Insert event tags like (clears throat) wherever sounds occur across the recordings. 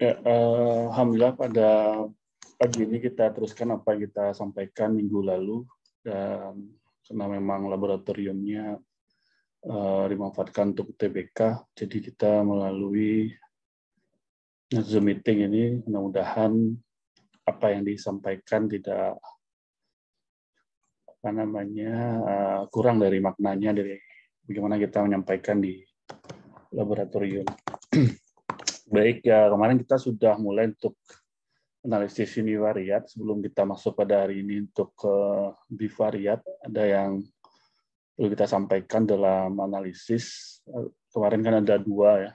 Ya, eh, Alhamdulillah pada pagi ini kita teruskan apa yang kita sampaikan minggu lalu dan karena memang laboratoriumnya eh, dimanfaatkan untuk TBK, jadi kita melalui Zoom meeting ini mudah-mudahan apa yang disampaikan tidak apa namanya eh, kurang dari maknanya dari bagaimana kita menyampaikan di laboratorium. (clears throat) Baik, ya kemarin kita sudah mulai untuk analisis ini univariat. Sebelum kita masuk pada hari ini untuk ke eh, bivariat, ada yang perlu kita sampaikan dalam analisis. Eh, kemarin kan ada dua ya,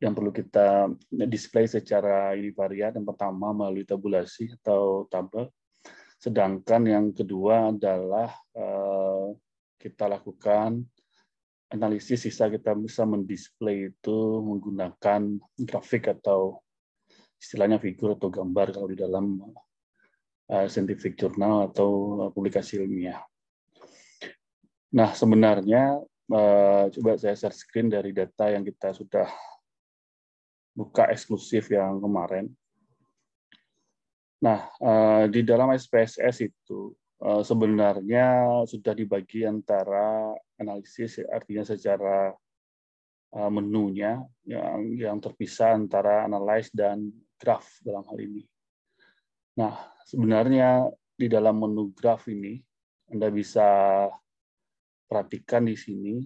yang perlu kita display secara ini univariat. Yang pertama melalui tabulasi atau tabel. Sedangkan yang kedua adalah eh, kita lakukan analisis sisa kita bisa mendisplay itu menggunakan grafik atau istilahnya figur atau gambar kalau di dalam eh, scientific journal atau eh, publikasi ilmiah. Nah, sebenarnya eh, coba saya share screen dari data yang kita sudah buka eksklusif yang kemarin. Nah, di dalam SPSS itu Eh, sebenarnya sudah dibagi antara analisis artinya secara eh, menunya yang yang terpisah antara analyze dan graph dalam hal ini. Nah, sebenarnya di dalam menu graph ini Anda bisa perhatikan di sini.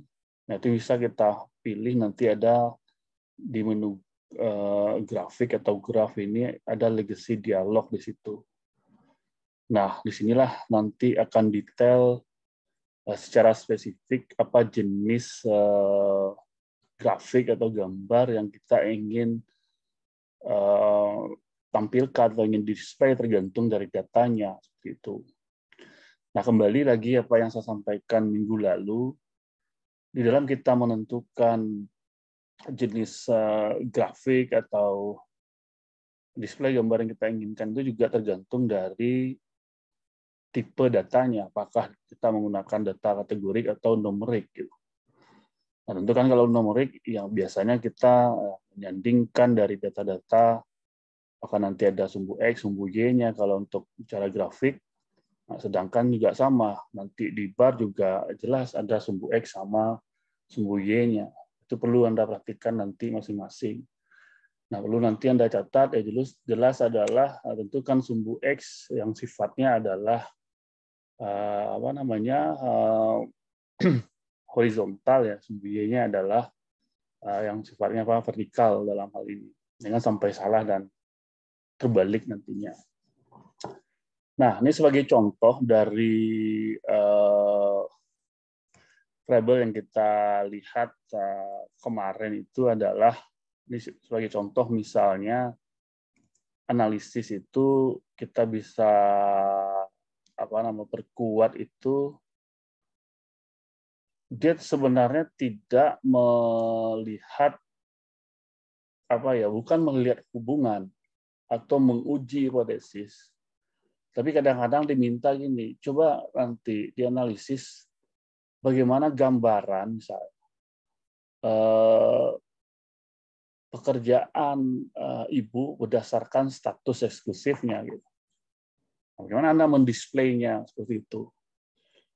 Nanti bisa kita pilih nanti ada di menu uh, grafik atau graph ini ada legacy dialog di situ. Nah, disinilah nanti akan detail eh, secara spesifik apa jenis eh, grafik atau gambar yang kita ingin eh, tampilkan atau ingin display tergantung dari datanya seperti itu. Nah, kembali lagi apa yang saya sampaikan minggu lalu di dalam kita menentukan jenis grafik atau display gambar yang kita inginkan itu juga tergantung dari tipe datanya, apakah kita menggunakan data kategorik atau numerik. Gitu. Nah, tentu kan kalau numerik yang biasanya kita eh, menyandingkan dari data-data apakah nanti ada sumbu X, sumbu Y-nya kalau untuk cara grafik. Nah, sedangkan juga sama, nanti di bar juga jelas ada sumbu X sama sumbu Y-nya. Itu perlu Anda perhatikan nanti masing-masing. Nah, perlu nanti Anda catat, ya jelas, jelas adalah eh, tentukan sumbu X yang sifatnya adalah uh, apa namanya uh, (clears throat) horizontal ya sebenarnya adalah uh, yang sifatnya apa vertikal dalam hal ini dengan sampai salah dan terbalik nantinya nah ini sebagai contoh dari uh, yang kita lihat uh, kemarin itu adalah ini sebagai contoh misalnya analisis itu kita bisa apa nama perkuat itu dia sebenarnya tidak melihat apa ya bukan melihat hubungan atau menguji hipotesis tapi kadang-kadang diminta gini coba nanti dianalisis bagaimana gambaran misalnya eh, pekerjaan eh, ibu berdasarkan status eksklusifnya gitu Bagaimana Anda mendisplaynya seperti itu.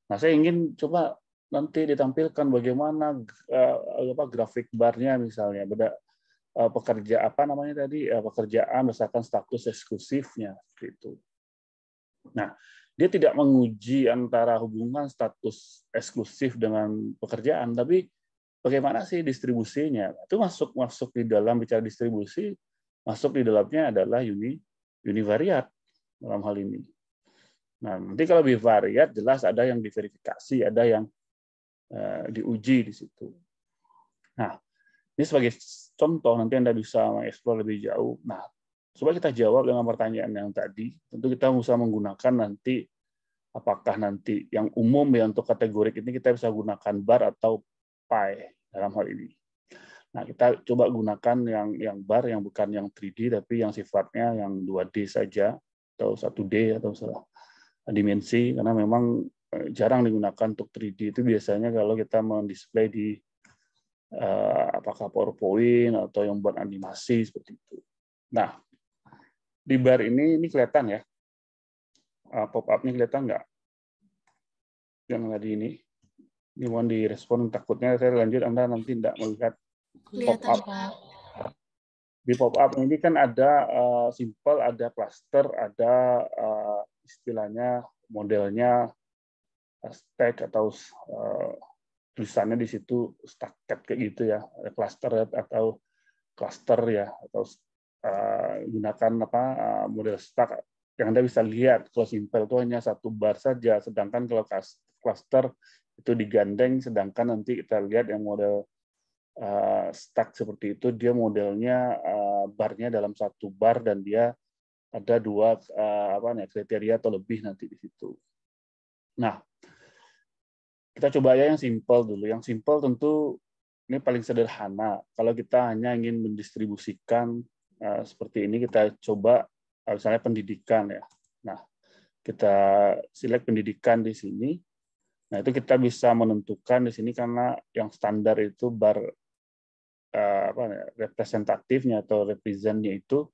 Nah, saya ingin coba nanti ditampilkan bagaimana uh, apa grafik barnya misalnya beda uh, pekerja apa namanya tadi uh, pekerjaan berdasarkan status eksklusifnya itu. Nah, dia tidak menguji antara hubungan status eksklusif dengan pekerjaan, tapi bagaimana sih distribusinya? Itu masuk masuk di dalam bicara distribusi, masuk di dalamnya adalah uni univariat dalam hal ini. Nah, nanti kalau bivariat jelas ada yang diverifikasi, ada yang uh, diuji di situ. Nah, ini sebagai contoh nanti Anda bisa mengeksplor lebih jauh. Nah, coba kita jawab dengan pertanyaan yang tadi. Tentu kita bisa menggunakan nanti apakah nanti yang umum ya untuk kategori ini kita bisa gunakan bar atau pie dalam hal ini. Nah, kita coba gunakan yang yang bar yang bukan yang 3D tapi yang sifatnya yang 2D saja atau 1D atau salah dimensi karena memang eh, jarang digunakan untuk 3D itu biasanya kalau kita mendisplay di eh, apakah PowerPoint atau yang buat animasi seperti itu. Nah, di bar ini ini kelihatan ya. Eh, pop up ini kelihatan nggak? Yang tadi ini. Ini mohon direspon takutnya saya lanjut Anda nanti tidak melihat pop up. Di pop up ini kan ada uh, simple, ada cluster, ada uh, istilahnya modelnya eh, stack atau eh, tulisannya di situ stacked kayak gitu ya, cluster atau cluster ya atau eh, gunakan apa model stack yang Anda bisa lihat kalau simple itu hanya satu bar saja sedangkan kalau cluster itu digandeng sedangkan nanti kita lihat yang model uh, stack seperti itu dia modelnya barnya dalam satu bar dan dia ada dua eh, apa nih kriteria atau lebih nanti di situ. Nah, kita coba ya yang simple dulu. Yang simple tentu ini paling sederhana. Kalau kita hanya ingin mendistribusikan eh, seperti ini, kita coba eh, misalnya pendidikan ya. Nah, kita select pendidikan di sini. Nah, itu kita bisa menentukan di sini karena yang standar itu bar apa apa representatifnya atau representnya itu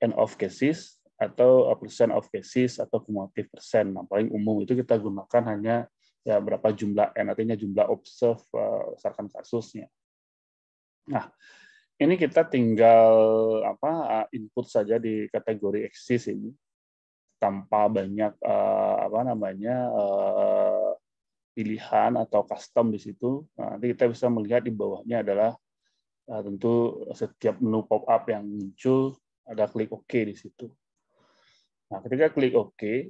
and of cases atau uh, percent of cases atau kumulatif persen. Nah, paling umum itu kita gunakan hanya ya berapa jumlah n eh, artinya jumlah observe uh, kasusnya. Nah, ini kita tinggal apa uh, input saja di kategori eksis ini tanpa banyak uh, apa namanya uh, pilihan atau custom di situ. Nah, nanti kita bisa melihat di bawahnya adalah uh, tentu setiap menu pop up yang muncul ada klik OK di situ. Nah, ketika klik OK,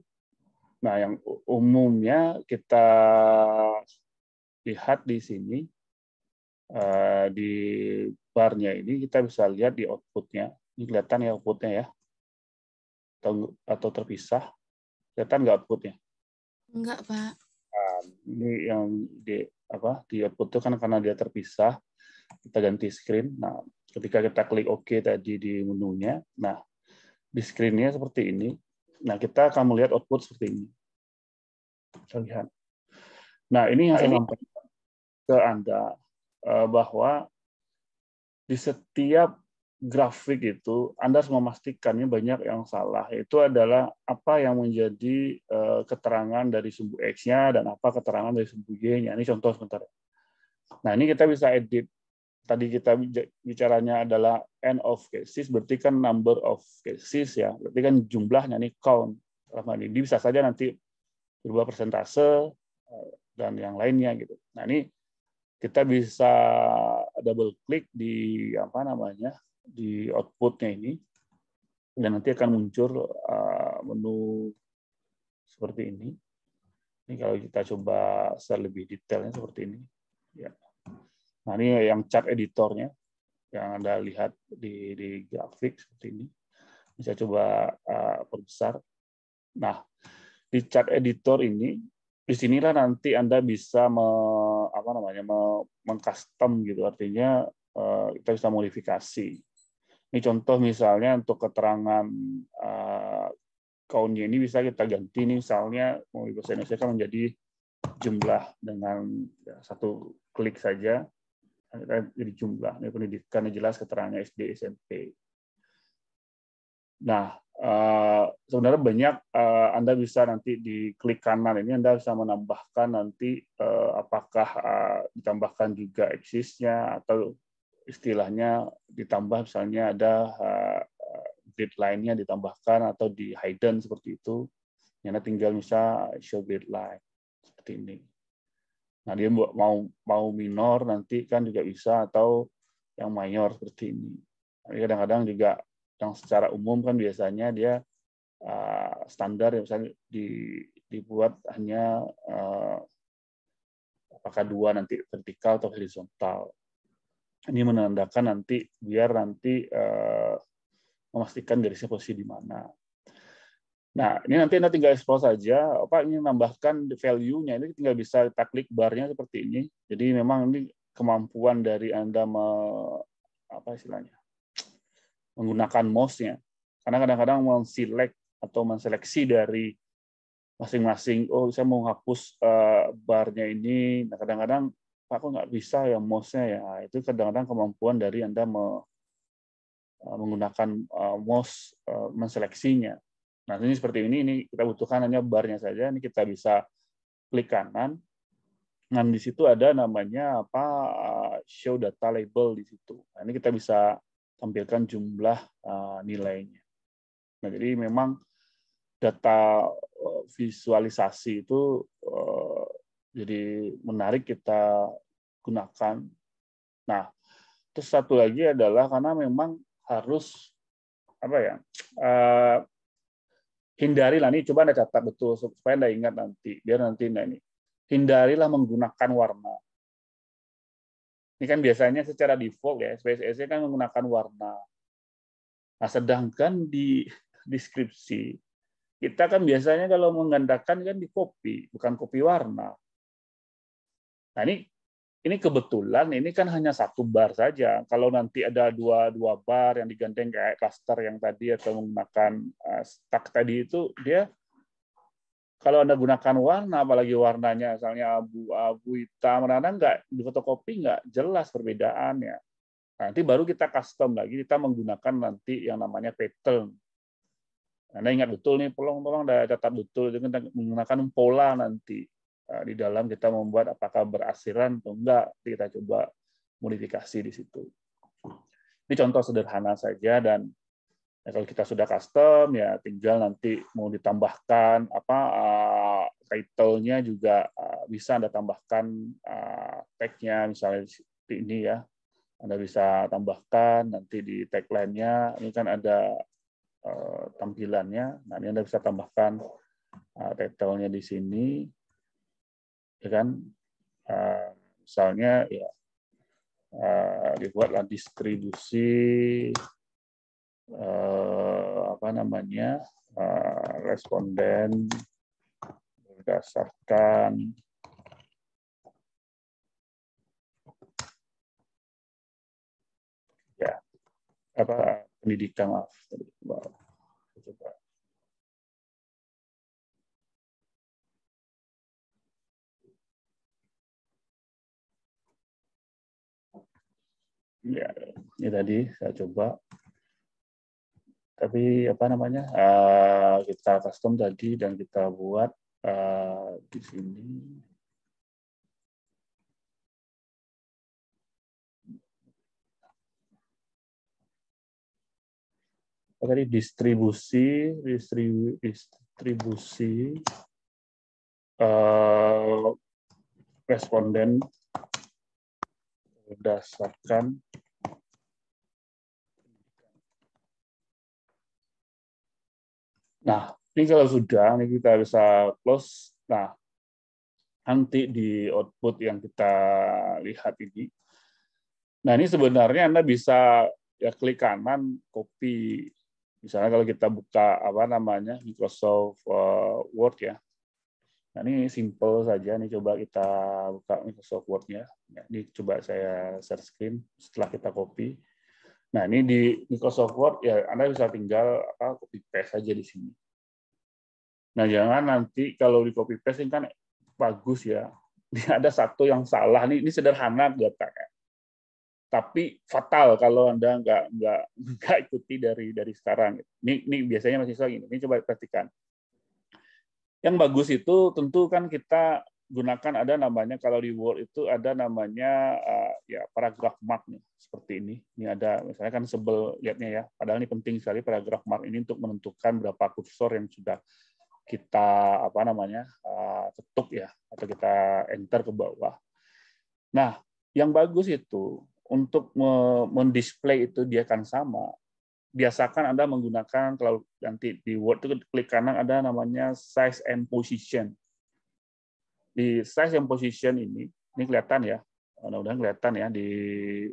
nah yang umumnya kita lihat di sini eh, di barnya ini kita bisa lihat di outputnya. Ini kelihatan ya outputnya ya, atau atau terpisah. Kelihatan nggak outputnya? Enggak, Pak. Nah, ini yang di apa di output itu kan karena dia terpisah kita ganti screen. Nah, Ketika kita klik OK tadi di menunya, nah di screennya seperti ini. Nah, kita akan melihat output seperti ini. Kita lihat. Nah, ini yang saya sampaikan ke Anda eh, bahwa di setiap grafik itu Anda harus memastikannya banyak yang salah. Itu adalah apa yang menjadi eh, keterangan dari sumbu X-nya dan apa keterangan dari sumbu Y-nya. Ini contoh sebentar. Nah, ini kita bisa edit tadi kita bicaranya adalah n of cases berarti kan number of cases ya berarti kan jumlahnya nih count Rahmani ini bisa saja nanti berubah persentase eh, dan yang lainnya gitu nah ini kita bisa double klik di apa namanya di outputnya ini dan nanti akan muncul eh, menu seperti ini ini kalau kita coba share lebih detailnya seperti ini ya Nah, ini yang chart editornya yang Anda lihat di, di grafik seperti ini. Bisa coba uh, perbesar. Nah, di chart editor ini, di sinilah nanti Anda bisa me, apa namanya, me, mengcustom gitu. Artinya uh, kita bisa modifikasi. Ini contoh misalnya untuk keterangan uh, ini bisa kita ganti nih misalnya mau bahasa Indonesia menjadi jumlah dengan ya, satu klik saja Kan jadi jumlah ini pendidikan jelas keterangannya SD SMP nah eh, sebenarnya banyak eh, anda bisa nanti di klik kanan ini anda bisa menambahkan nanti eh, apakah ditambahkan juga eksisnya atau istilahnya ditambah misalnya ada deadline nya ditambahkan atau di hidden seperti itu. Nana tinggal bisa show deadline seperti ini. Nah, dia mau mau minor nanti kan juga bisa atau yang mayor seperti ini. Nah, kadang-kadang juga yang secara umum kan biasanya dia uh, standar yang misalnya di, dibuat hanya uh, apakah dua nanti vertikal atau horizontal. Ini menandakan nanti biar nanti uh, memastikan garisnya posisi di mana. Nah, ini nanti Anda tinggal explore saja, apa ini menambahkan value-nya, ini tinggal bisa kita klik barnya seperti ini. Jadi memang ini kemampuan dari Anda me, apa istilahnya menggunakan mouse-nya. Karena kadang-kadang men-select atau menseleksi dari masing-masing, oh saya mau hapus bar eh, barnya ini, nah kadang-kadang Pak kok nggak bisa ya mouse-nya ya, nah, itu kadang-kadang kemampuan dari Anda me, eh, menggunakan eh, mouse menseleksinya Nah, ini seperti ini, ini kita butuhkan hanya barnya saja, ini kita bisa klik kanan. Nah, di situ ada namanya apa eh, show data label di situ. Nah, ini kita bisa tampilkan jumlah eh, nilainya. Nah, jadi memang data eh, visualisasi itu jadi menarik kita gunakan. Nah, terus satu lagi adalah karena memang harus apa ya hindarilah nih coba anda catat betul supaya anda ingat nanti biar nanti nah ini hindarilah menggunakan warna ini kan biasanya secara default ya SPSS kan menggunakan warna nah sedangkan di deskripsi kita kan biasanya kalau menggandakan kan di copy bukan copy warna nah ini ini kebetulan ini kan hanya satu bar saja. Kalau nanti ada dua dua bar yang digandeng kayak cluster yang tadi atau menggunakan eh, stack tadi itu dia kalau anda gunakan warna apalagi warnanya misalnya abu-abu hitam mana enggak di fotokopi nggak jelas perbedaannya. Nah, nanti baru kita custom lagi kita menggunakan nanti yang namanya pattern. Anda ingat betul nih, tolong tolong ada catat betul dengan menggunakan pola nanti Eh, di dalam kita membuat apakah berasiran atau enggak kita coba modifikasi di situ. Ini contoh sederhana saja dan ya kalau kita sudah custom ya tinggal nanti mau ditambahkan apa uh, title-nya juga uh, bisa Anda tambahkan uh, tag-nya misalnya di ini ya. Anda bisa tambahkan nanti di tagline-nya ini kan ada uh, tampilannya. Nah, ini Anda bisa tambahkan uh, title-nya di sini ya kan eh, misalnya ya eh, dibuatlah distribusi eh, apa namanya responden berdasarkan ya apa pendidikan maaf ya ini tadi saya coba tapi apa namanya uh, kita custom tadi dan kita buat uh, di sini tadi distribusi distribusi uh, ah, responden berdasarkan Nah, ini kalau sudah, ini kita bisa close. Nah, nanti di output yang kita lihat ini. Nah, ini sebenarnya Anda bisa ya klik kanan, copy. Misalnya kalau kita buka apa namanya Microsoft eh, Word ya, Nah, ini simple saja. Ini coba kita buka Microsoft Word-nya. Ya, ini coba saya share screen setelah kita copy. Nah, ini di Microsoft Word, ya Anda bisa tinggal apa, copy paste saja di sini. Nah, jangan nanti kalau di copy paste ini kan bagus ya. (laughs) Ini ada satu yang salah. Nih ini sederhana datanya. Tapi fatal kalau Anda nggak, nggak, (laughs) nggak ikuti dari dari sekarang. Ini, ini biasanya masih ini Ini coba perhatikan yang bagus itu tentu kan kita gunakan ada namanya kalau di Word itu ada namanya uh, ya paragraf mark nih seperti ini. Ini ada misalnya kan sebel lihatnya ya. Padahal ini penting sekali paragraf mark ini untuk menentukan berapa kursor yang sudah kita apa namanya uh, ketuk ya atau kita enter ke bawah. Nah, yang bagus itu untuk mendisplay itu dia akan sama biasakan Anda menggunakan kalau nanti di Word itu klik kanan ada namanya size and position. Di size and position ini, ini kelihatan ya, mudah-mudahan kelihatan ya di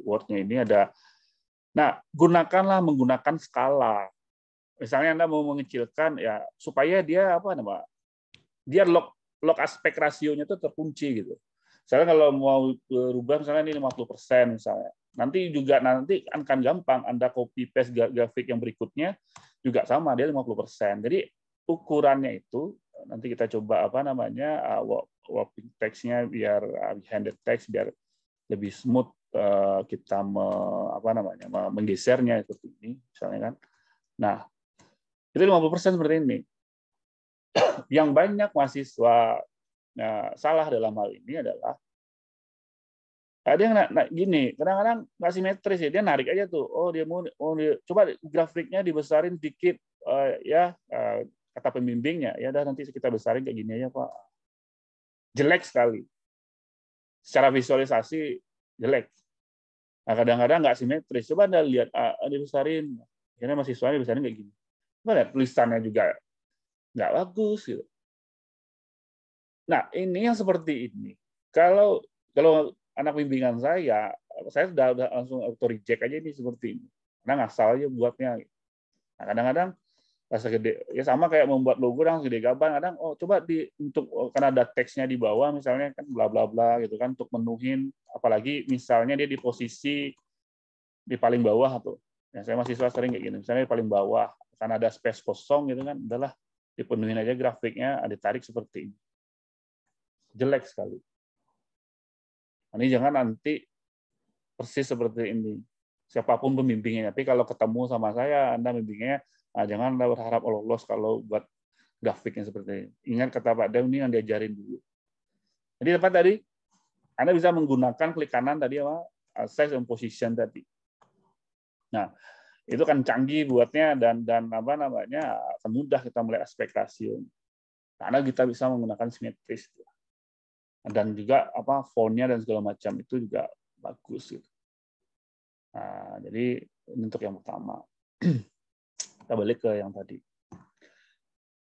Word-nya ini ada. Nah, gunakanlah menggunakan skala. Misalnya Anda mau mengecilkan ya supaya dia apa namanya? dia log log aspek rasionya itu terkunci gitu. Misalnya kalau mau berubah misalnya ini 50% persen misalnya. Nanti juga nanti akan gampang Anda copy paste grafik yang berikutnya juga sama dia 50%. persen Jadi ukurannya itu nanti kita coba apa namanya uh, walking biar uh, handed text biar lebih smooth uh, kita me, apa namanya menggesernya seperti ini misalnya kan. Nah, itu 50% persen seperti ini. (coughs) Yang banyak mahasiswa nah, salah dalam hal ini adalah ada yang nah, gini, kadang-kadang nggak simetris ya, dia narik aja tuh. Oh dia mau, oh, dia, coba grafiknya dibesarin dikit uh, ya uh, kata pembimbingnya ya udah nanti kita besarin kayak gini aja pak. Jelek sekali. Secara visualisasi jelek. Nah, kadang-kadang nggak simetris. Coba anda lihat uh, dibesarin, karena mahasiswa dibesarin kayak gini. Coba lihat tulisannya juga nggak bagus gitu. Nah, ini yang seperti ini. Kalau kalau anak bimbingan saya, saya sudah, sudah langsung auto reject aja ini seperti ini. Karena ngasal aja buatnya. Nah, kadang-kadang rasa gede ya sama kayak membuat logo yang gede gaban kadang oh coba di untuk oh, karena ada teksnya di bawah misalnya kan bla bla bla gitu kan untuk menuhin apalagi misalnya dia di posisi di paling bawah tuh ya saya mahasiswa sering kayak gini misalnya di paling bawah karena ada space kosong gitu kan adalah dipenuhin aja grafiknya ditarik seperti ini jelek sekali. Nah, ini jangan nanti persis seperti ini. Siapapun pembimbingnya, tapi kalau ketemu sama saya, Anda pembimbingnya nah jangan Anda berharap allah lolos kalau buat grafiknya seperti ini. Ingat kata Pak Dew, ini yang diajarin dulu. Jadi tepat tadi, Anda bisa menggunakan klik kanan tadi apa? Ah, size and position tadi. Nah, itu kan canggih buatnya dan dan apa namanya akan mudah kita mulai aspek rasio karena kita bisa menggunakan simetris dan juga apa fontnya dan segala macam itu juga bagus gitu. Nah, jadi ini untuk yang pertama. (clears throat) Kita balik ke yang tadi.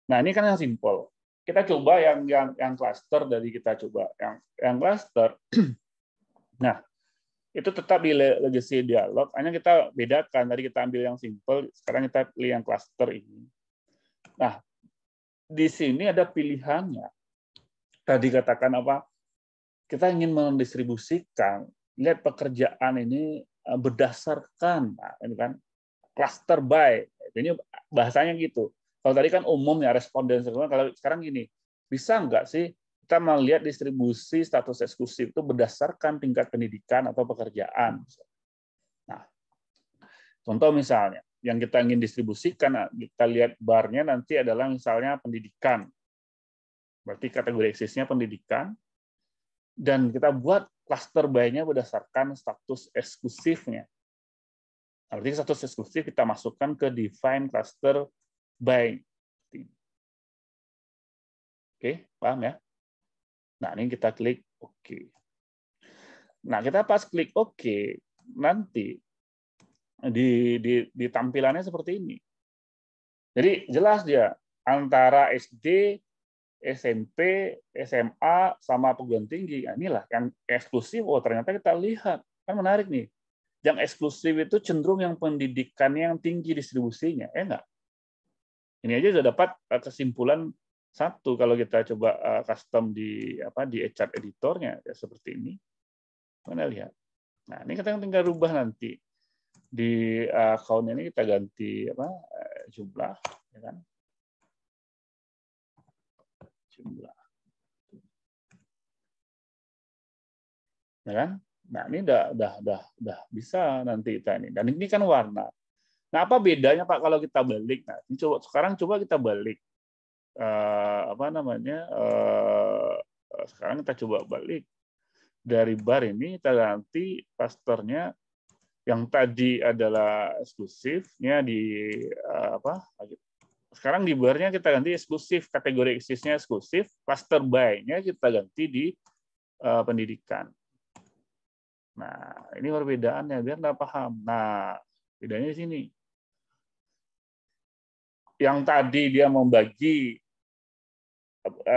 Nah, ini kan yang simpel. Kita coba yang yang yang cluster dari kita coba yang yang cluster. (clears throat) nah, itu tetap di legacy dialog, hanya kita bedakan. dari kita ambil yang simple, sekarang kita pilih yang cluster ini. Nah, di sini ada pilihannya. Tadi katakan apa kita ingin mendistribusikan lihat pekerjaan ini eh, berdasarkan ini kan cluster by ini bahasanya gitu kalau tadi kan umum ya responden kalau sekarang gini bisa nggak sih kita melihat distribusi status eksklusif itu berdasarkan tingkat pendidikan atau pekerjaan nah contoh misalnya yang kita ingin distribusikan nah, kita lihat barnya nanti adalah misalnya pendidikan berarti kategori eksisnya pendidikan dan kita buat cluster buy-nya berdasarkan status eksklusifnya. Artinya status eksklusif kita masukkan ke define cluster buy. Oke, paham ya? Nah, ini kita klik OK. Nah, kita pas klik OK, nanti di, di, di tampilannya seperti ini. Jadi jelas dia antara SD SMP, SMA, sama perguruan tinggi. Nah, inilah yang eksklusif. Oh, ternyata kita lihat. Kan menarik nih. Yang eksklusif itu cenderung yang pendidikan yang tinggi distribusinya. Eh, ya enggak. Ini aja sudah dapat eh, kesimpulan satu kalau kita coba eh, custom di apa di chart editornya ya seperti ini. Mana lihat. Nah, ini kita tinggal rubah nanti di eh, account ini kita ganti apa jumlah ya kan jumlah. Ya kan? Nah, ini udah, udah, udah, udah bisa nanti kita ini. Dan ini kan warna. Nah, apa bedanya Pak kalau kita balik? Nah, ini coba sekarang coba kita balik. Uh, apa namanya? Uh, sekarang kita coba balik dari bar ini kita ganti pasternya yang tadi adalah eksklusifnya di uh, apa sekarang di barnya kita ganti eksklusif, kategori eksisnya eksklusif, cluster by-nya kita ganti di uh, pendidikan. Nah, ini perbedaannya biar nggak paham. Nah, bedanya di sini. Yang tadi dia membagi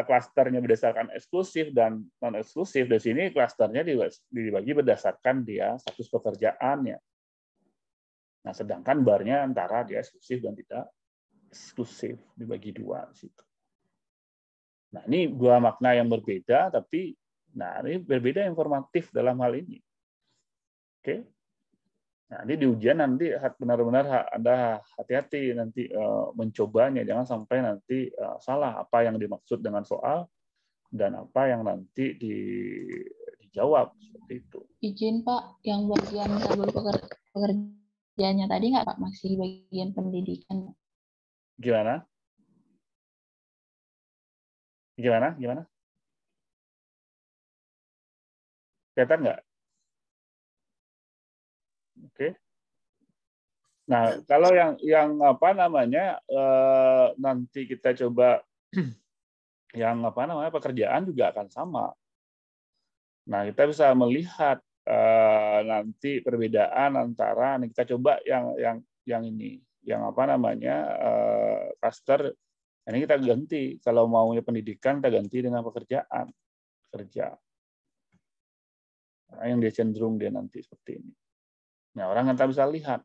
klasternya eh, berdasarkan eksklusif dan non eksklusif di sini klasternya dibagi berdasarkan dia status pekerjaannya. Nah, sedangkan barnya antara dia eksklusif dan tidak eksklusif dibagi dua di situ. Nah ini dua makna yang berbeda tapi nah ini berbeda informatif dalam hal ini. Oke. Okay? Nah, ini di ujian nanti benar-benar Anda hati-hati nanti eh, mencobanya jangan sampai nanti eh, salah apa yang dimaksud dengan soal dan apa yang nanti di, dijawab seperti itu. Izin Pak, yang bagian tabel pekerjaannya tadi nggak Pak masih bagian pendidikan? Gimana? Gimana? Gimana? Kelihatan nggak? Oke. Okay. Nah, kalau yang yang apa namanya eh, nanti kita coba (clears throat) yang apa namanya pekerjaan juga akan sama. Nah, kita bisa melihat eh, nanti perbedaan antara nih kita coba yang yang yang ini yang apa namanya uh, ini kita ganti kalau maunya pendidikan kita ganti dengan pekerjaan kerja nah, yang dia cenderung dia nanti seperti ini nah orang kita bisa lihat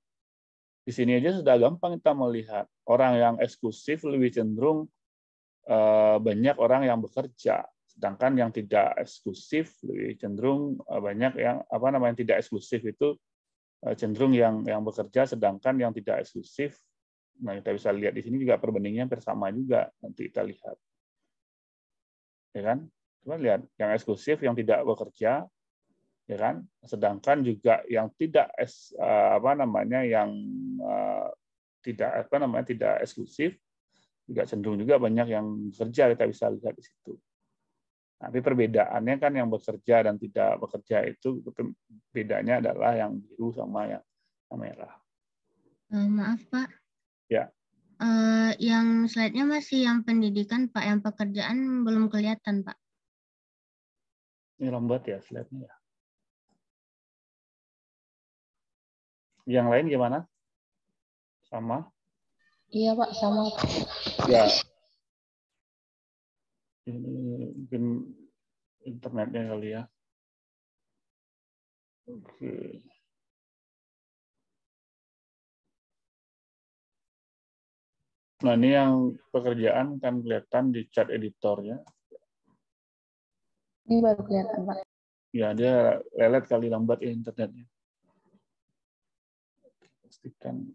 di sini aja sudah gampang kita melihat orang yang eksklusif lebih cenderung uh, banyak orang yang bekerja sedangkan yang tidak eksklusif lebih cenderung eh, banyak yang apa namanya yang tidak eksklusif itu Eh, cenderung yang yang bekerja sedangkan yang tidak eksklusif nah kita bisa lihat di sini juga perbandingannya bersama juga nanti kita lihat ya kan coba lihat yang eksklusif yang tidak bekerja ya kan sedangkan juga yang tidak es, eh, apa namanya yang eh, tidak apa namanya tidak eksklusif juga cenderung juga banyak yang bekerja kita bisa lihat di situ tapi perbedaannya kan yang bekerja dan tidak bekerja itu bedanya adalah yang biru sama yang, merah. Eh, maaf Pak. Ya. Uh, yang slide-nya masih yang pendidikan Pak, yang pekerjaan belum kelihatan Pak. Ini lambat ya slide-nya ya. Yang lain gimana? Sama? Iya Pak, sama. Ya, ini mungkin internetnya kali ya. Oke. Nah, ini yang pekerjaan kan kelihatan di chat editornya. Ini baru kelihatan, Pak. Ya, dia lelet kali lambat ya internetnya. Pastikan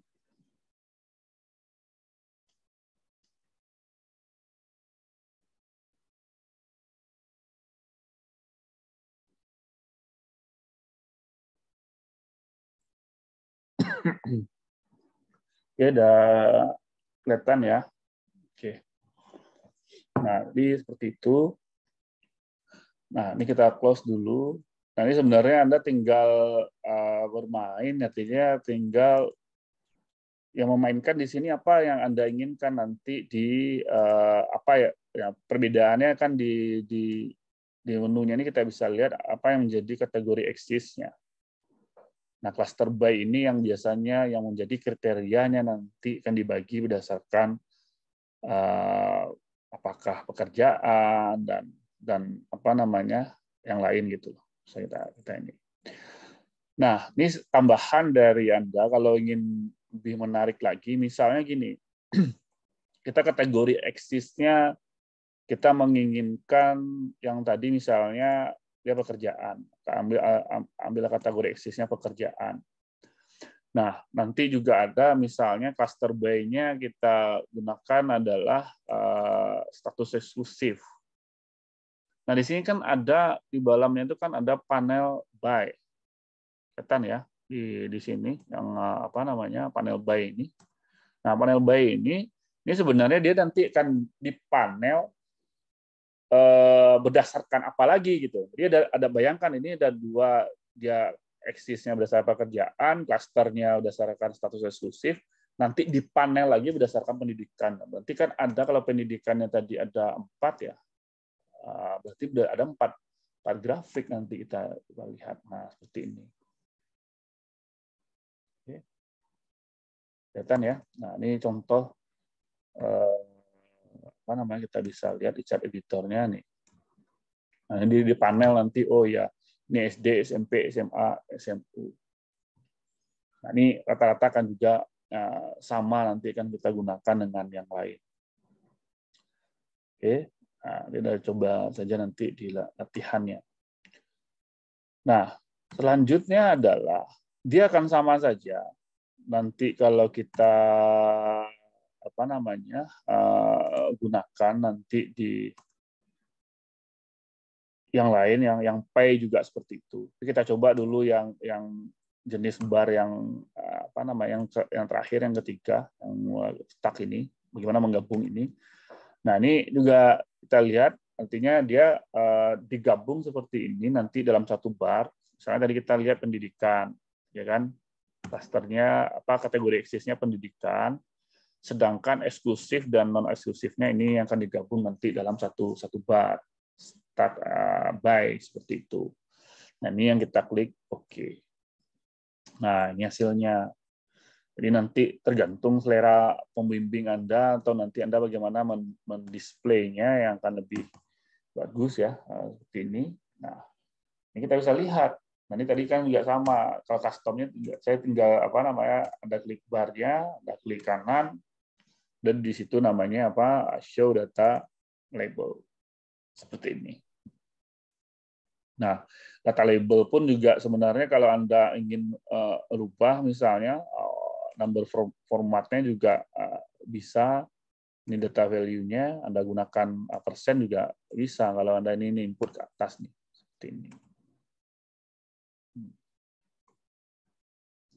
Oke, udah kelihatan ya. Oke. Nah, jadi seperti itu. Nah, ini kita close dulu. Nah, ini sebenarnya Anda tinggal uh, bermain, artinya tinggal yang memainkan di sini apa yang Anda inginkan nanti di uh, apa ya, ya perbedaannya kan di di di menunya ini kita bisa lihat apa yang menjadi kategori eksisnya. Nah, cluster by ini yang biasanya yang menjadi kriterianya nanti akan dibagi berdasarkan uh, apakah pekerjaan dan dan apa namanya yang lain gitu loh. So, kita kita ini. Nah, ini tambahan dari Anda kalau ingin lebih menarik lagi misalnya gini. (clears throat) kita kategori eksisnya kita menginginkan yang tadi misalnya dia pekerjaan ambil eh, ambil kategori eksisnya pekerjaan. Nah, nanti juga ada misalnya cluster by-nya kita gunakan adalah eh, status eksklusif. Nah, di sini kan ada di dalamnya itu kan ada panel by. Ketan ya di di sini yang eh, apa namanya? panel by ini. Nah, panel by ini ini sebenarnya dia nanti akan di panel Eh, berdasarkan apa lagi gitu. dia ada, ada bayangkan ini ada dua dia eksisnya berdasarkan pekerjaan, klasternya berdasarkan status eksklusif, nanti dipanel lagi berdasarkan pendidikan. Berarti kan ada kalau pendidikannya tadi ada empat ya, eh, berarti ada empat empat grafik nanti kita lihat. Nah seperti ini. Kelihatan ya. Nah ini contoh eh, apa namanya kita bisa lihat di chart editornya nih. Nah, di, di panel nanti oh ya ini SD, SMP, SMA, SMU. Nah, ini rata-rata kan juga eh, sama nanti kan kita gunakan dengan yang lain. Oke, nah, kita coba saja nanti di latihannya. Nah, selanjutnya adalah dia akan sama saja nanti kalau kita apa namanya uh, gunakan nanti di yang lain yang yang pay juga seperti itu. Jadi kita coba dulu yang yang jenis bar yang eh, apa nama yang yang terakhir yang ketiga yang stuck ini bagaimana menggabung ini. Nah, ini juga kita lihat nantinya dia uh, digabung seperti ini nanti dalam satu bar. Misalnya tadi kita lihat pendidikan, ya kan? Klasternya apa kategori eksisnya pendidikan sedangkan eksklusif dan non eksklusifnya ini yang akan digabung nanti dalam satu satu bar start uh, eh, buy seperti itu. Nah ini yang kita klik oke. Okay. Nah ini hasilnya. Jadi nanti tergantung selera pembimbing Anda atau nanti Anda bagaimana mendisplaynya yang akan lebih bagus ya eh, seperti ini. Nah ini kita bisa lihat. Nah, ini tadi kan juga sama kalau customnya saya tinggal apa namanya ada klik barnya, ada klik kanan, dan di situ namanya apa show data label seperti ini. Nah, data label pun juga sebenarnya kalau anda ingin uh, rubah misalnya uh, number form formatnya juga uh, bisa ini data value-nya anda gunakan persen juga bisa kalau anda ini, ini input ke atas nih seperti ini. Hmm.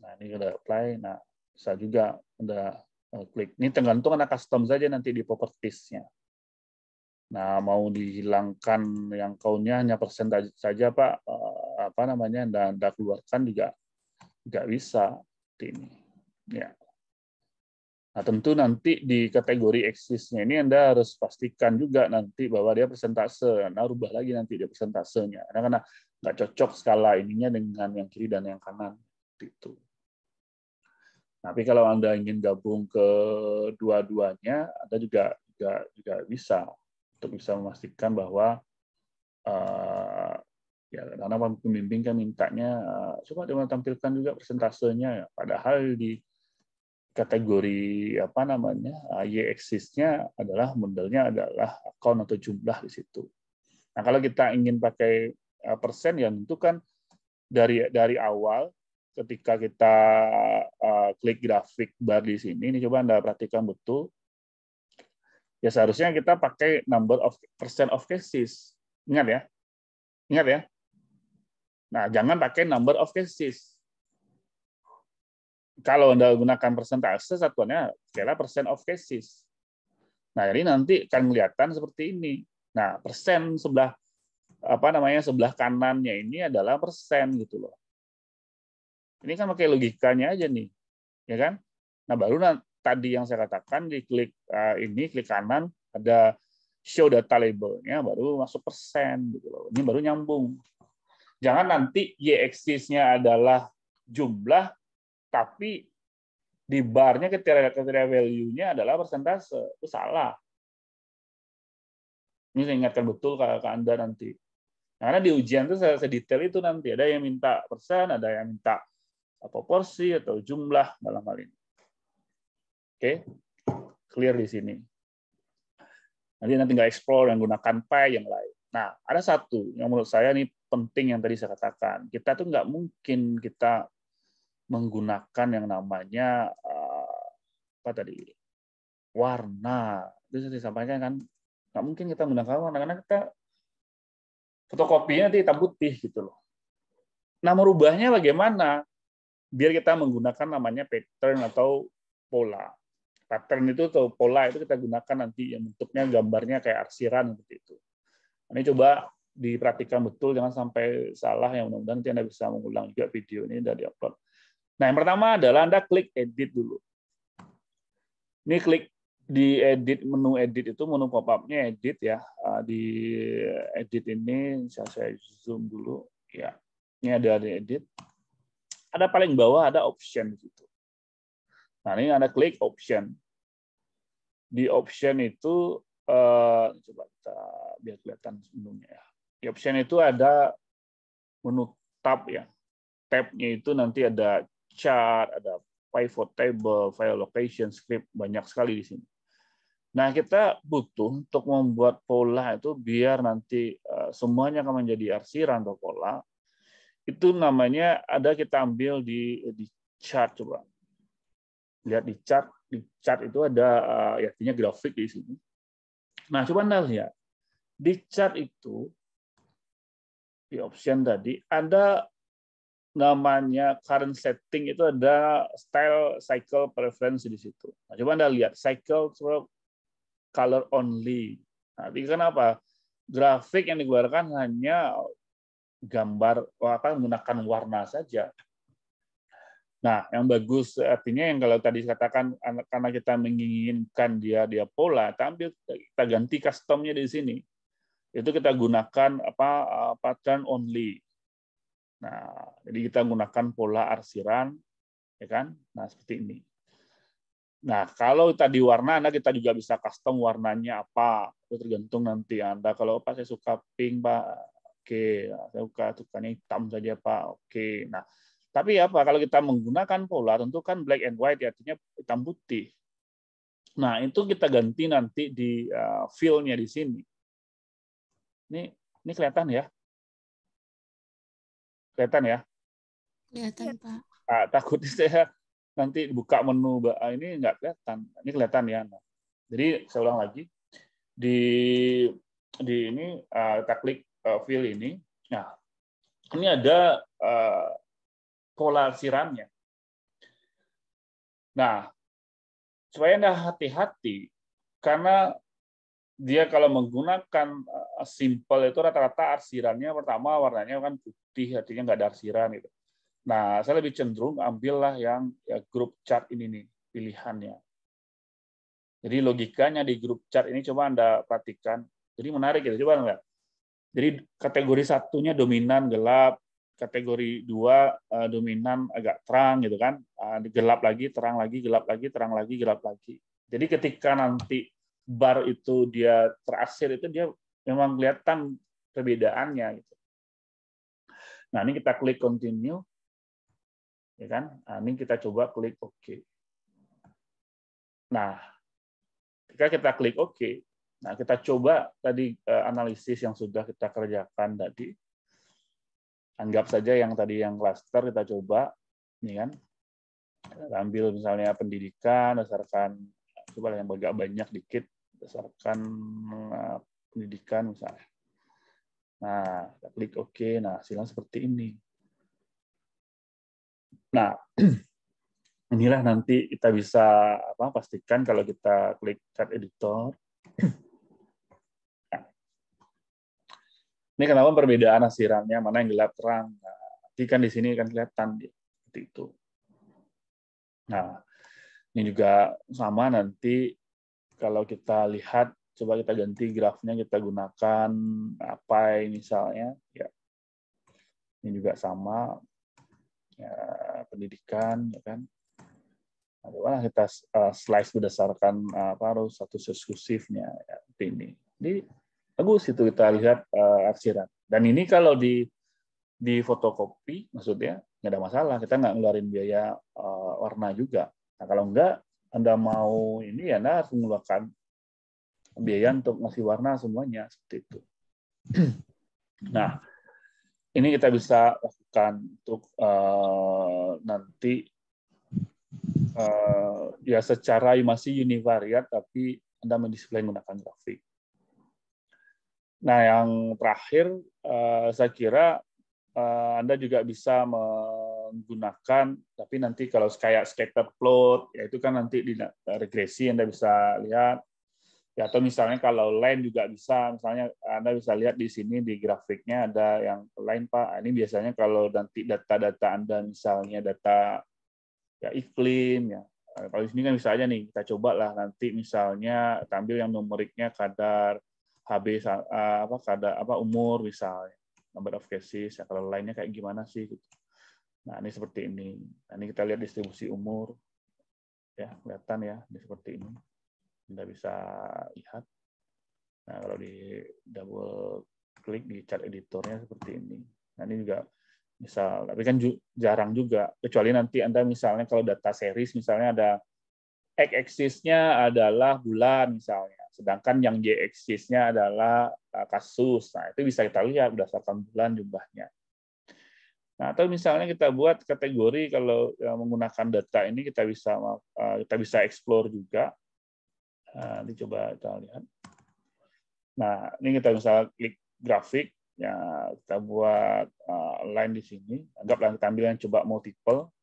Nah, ini sudah apply. Nah, bisa juga Anda klik. Ini tergantung anak custom saja nanti di propertiesnya. Nah, mau dihilangkan yang kaunnya hanya persentase saja, Pak. Eh, apa namanya, dan Anda keluarkan juga nggak bisa. Ini. Ya. Nah, tentu nanti di kategori eksisnya ini Anda harus pastikan juga nanti bahwa dia persentase. Anda nah, rubah lagi nanti dia persentasenya. Karena, karena nggak cocok skala ininya dengan yang kiri dan yang kanan. Itu. Tapi kalau Anda ingin gabung ke dua-duanya, Anda juga juga juga bisa untuk bisa memastikan bahwa uh, ya karena pembimbing kan mintanya uh, coba tampilkan juga persentasenya padahal di kategori apa namanya eh, y axisnya adalah modelnya adalah account atau jumlah di situ. Nah kalau kita ingin pakai persen ya tentu kan dari dari awal ketika kita uh, klik grafik bar di sini, ini coba Anda perhatikan betul, ya seharusnya kita pakai number of percent of cases. Ingat ya. Ingat ya. Nah, jangan pakai number of cases. Kalau Anda gunakan persentase, satuannya kira percent of cases. Nah, jadi nanti akan kelihatan seperti ini. Nah, persen sebelah apa namanya sebelah kanannya ini adalah persen gitu loh. Ini kan pakai logikanya aja nih, ya kan? Nah baru tadi yang saya katakan di klik eh, ini klik kanan ada show data labelnya baru masuk persen gitu loh. Ini baru nyambung. Jangan nanti y axisnya nya adalah jumlah tapi di barnya kriteria kriteria value-nya adalah persentase itu salah. Ini saya ingatkan betul ke, ke anda nanti. karena di ujian itu saya detail itu nanti ada yang minta persen, ada yang minta atau porsi atau jumlah dalam hal ini. Oke, okay? clear di sini. Nanti nanti nggak explore yang gunakan pay yang lain. Nah, ada satu yang menurut saya ini penting yang tadi saya katakan. Kita tuh nggak mungkin kita menggunakan yang namanya eh, apa tadi warna itu saya sampaikan kan nggak mungkin kita menggunakan warna karena kita fotokopinya nanti hitam putih gitu loh nah merubahnya bagaimana biar kita menggunakan namanya pattern atau pola. Pattern itu atau pola itu kita gunakan nanti yang bentuknya gambarnya kayak arsiran seperti itu. Ini coba diperhatikan betul jangan sampai salah yang mudah-mudahan nanti Anda bisa mengulang juga video ini dari upload. Nah, yang pertama adalah Anda klik edit dulu. Ini klik di edit menu edit itu menu pop up-nya edit ya. Ah, di edit ini saya, saya zoom dulu ya. Ini ada di edit. Ada paling bawah ada option gitu. Nah, ini ada klik option. Di option itu eh, coba kita biar kelihatan sebelumnya ya. Di option itu ada menu tab ya. Tabnya itu nanti ada chart, ada pivot table, file location, script, banyak sekali di sini. Nah, kita butuh untuk membuat pola itu biar nanti eh, semuanya akan menjadi arsiran atau pola, itu namanya ada kita ambil di di chart coba lihat di chart di chart itu ada eh, ya artinya grafik di sini nah coba anda lihat di chart itu di option tadi ada namanya current setting itu ada style cycle preference di situ nah, coba anda lihat cycle color only nah, kenapa grafik yang dikeluarkan hanya gambar oh, apa menggunakan warna saja. Nah, yang bagus artinya yang kalau tadi katakan karena kita menginginkan dia dia pola, kita ambil kita ganti customnya di sini. Itu kita gunakan apa pattern only. Nah, jadi kita gunakan pola arsiran, ya kan? Nah, seperti ini. Nah, kalau tadi warna, Anda kita juga bisa custom warnanya apa. Itu tergantung nanti Anda. Kalau Pak, saya suka pink, Pak. Oke, saya buka tukangnya hitam saja Pak. Oke. Nah, tapi apa kalau kita menggunakan pola tentu kan black and white ya, artinya hitam putih. Nah, itu kita ganti nanti di uh, eh, fill-nya di sini. Ini ini kelihatan ya? Kelihatan ya? Kelihatan, iya. Pak. Ah, takut saya nanti buka menu ah, ini nggak kelihatan. Ini kelihatan ya. Nah, jadi saya ulang lagi. Di di ini uh, kita klik Eh, Fill ini. Nah, ini ada eh, pola siramnya. Nah, supaya Anda hati-hati, karena dia kalau menggunakan eh, simple itu rata-rata arsirannya pertama warnanya kan putih, artinya nggak ada arsiran. Gitu. Nah, saya lebih cenderung ambillah yang ya, grup chart ini nih, pilihannya. Jadi logikanya di grup chart ini coba Anda perhatikan. Jadi menarik gitu, coba lihat. Jadi kategori satunya dominan gelap, kategori dua eh, dominan agak terang gitu kan, uh, gelap lagi, terang lagi, gelap lagi, terang lagi, gelap lagi. Jadi ketika nanti bar itu dia terakhir itu dia memang kelihatan perbedaannya gitu. Nah ini kita klik continue, ya kan? Nah, ini kita coba klik OK. Nah, ketika kita klik OK, Nah, kita coba tadi eh, analisis yang sudah kita kerjakan tadi. Anggap saja yang tadi yang klaster kita coba, ini kan. ambil misalnya pendidikan berdasarkan coba yang agak banyak dikit berdasarkan eh, pendidikan misalnya. Nah, kita klik OK. Nah, hasilnya seperti ini. Nah, (clears throat) inilah nanti kita bisa apa pastikan kalau kita klik chat editor (clears throat) Ini kenapa perbedaan asirannya mana yang gelap terang. Nah, nanti kan di sini kan kelihatan seperti itu. Nah, ini juga sama nanti kalau kita lihat coba kita ganti grafnya kita gunakan apa misalnya ya. Ini juga sama ya, pendidikan ya kan. Nah, kita eh, slice berdasarkan eh, apa harus satu eksklusifnya ya, ini. Jadi bagus itu kita lihat uh, eh, arsiran. Dan ini kalau di di fotokopi maksudnya nggak ada masalah, kita nggak ngeluarin biaya uh, warna juga. Nah kalau nggak anda mau ini ya Anda harus mengeluarkan biaya untuk ngasih warna semuanya seperti itu. (clears throat) Nah, ini kita bisa lakukan untuk uh, nanti uh, ya secara masih univariat tapi Anda mendisplay menggunakan grafik. Nah, yang terakhir, eh, saya kira eh, Anda juga bisa menggunakan, tapi nanti kalau kayak scatter plot, ya itu kan nanti di eh, regresi Anda bisa lihat. Ya, atau misalnya kalau line juga bisa, misalnya Anda bisa lihat di sini di grafiknya ada yang line, Pak. Nah, ini biasanya kalau nanti data-data Anda misalnya data ya iklim, ya nah, kalau di sini kan bisa aja nih kita coba lah nanti misalnya tampil yang numeriknya kadar HB ah, ah, apa kada apa umur misalnya number of cases ya kalau lainnya kayak gimana sih gitu. Nah, ini seperti ini. Nah, ini kita lihat distribusi umur. Ya, kelihatan ya, ini seperti ini. Anda bisa lihat. Nah, kalau di double klik di chart editornya seperti ini. Nah, ini juga misal, tapi kan jarang juga. Kecuali nanti Anda misalnya kalau data series misalnya ada x-axisnya adalah bulan misalnya, sedangkan yang y-axisnya adalah eh, kasus. Nah, itu bisa kita lihat berdasarkan bulan jumlahnya. Nah, atau misalnya kita buat kategori kalau eh, menggunakan data ini kita bisa eh, kita bisa explore juga. Nah, ini coba kita lihat. Nah, ini kita bisa klik grafik ya kita buat line di sini. Anggaplah kita ambil yang coba multiple.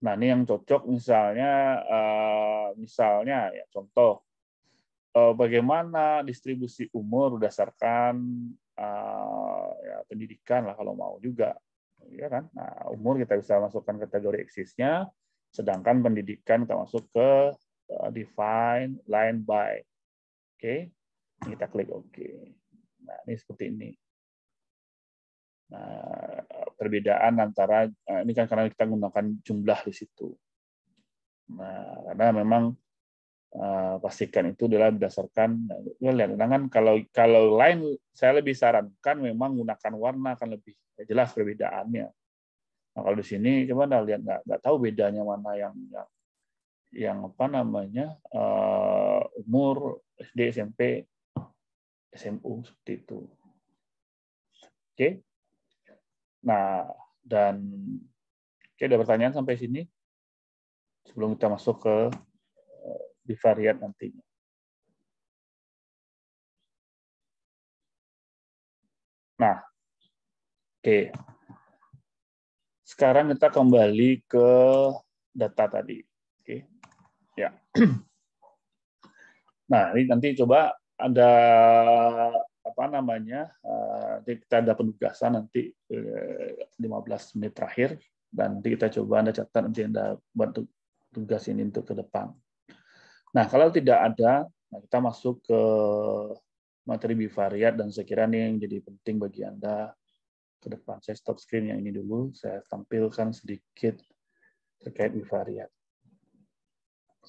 Nah, ini yang cocok misalnya eh, misalnya ya contoh eh, bagaimana distribusi umur berdasarkan eh, ya, pendidikan lah kalau mau juga ya kan. Nah, umur kita bisa masukkan kategori eksisnya sedangkan pendidikan kita masuk ke define line by. Oke. Okay. Kita klik oke. Okay. Nah, ini seperti ini. Nah, perbedaan antara eh, ini kan karena kita menggunakan jumlah di situ. Nah, karena memang eh, pastikan itu adalah berdasarkan ya, lihat undangan kalau kalau lain saya lebih sarankan memang gunakan warna akan lebih jelas perbedaannya. Nah, kalau di sini coba anda lihat nggak nggak tahu bedanya mana yang yang yang apa namanya uh, umur SD SMP SMU seperti itu. Oke. Okay. Nah, dan oke ada pertanyaan sampai sini sebelum kita masuk ke bivariat eh, nantinya. Nah, oke. Sekarang kita kembali ke data tadi. Oke. Ya. (clears throat) Nah, ini nanti coba ada apa namanya uh, kita ada penugasan nanti 15 eh, menit terakhir dan nanti kita coba anda catat nanti anda bantu tugas ini untuk ke depan. Nah kalau tidak ada, nah kita masuk ke materi bivariat dan saya kira ini yang jadi penting bagi anda ke depan. Saya stop screen yang ini dulu, saya tampilkan sedikit terkait bivariat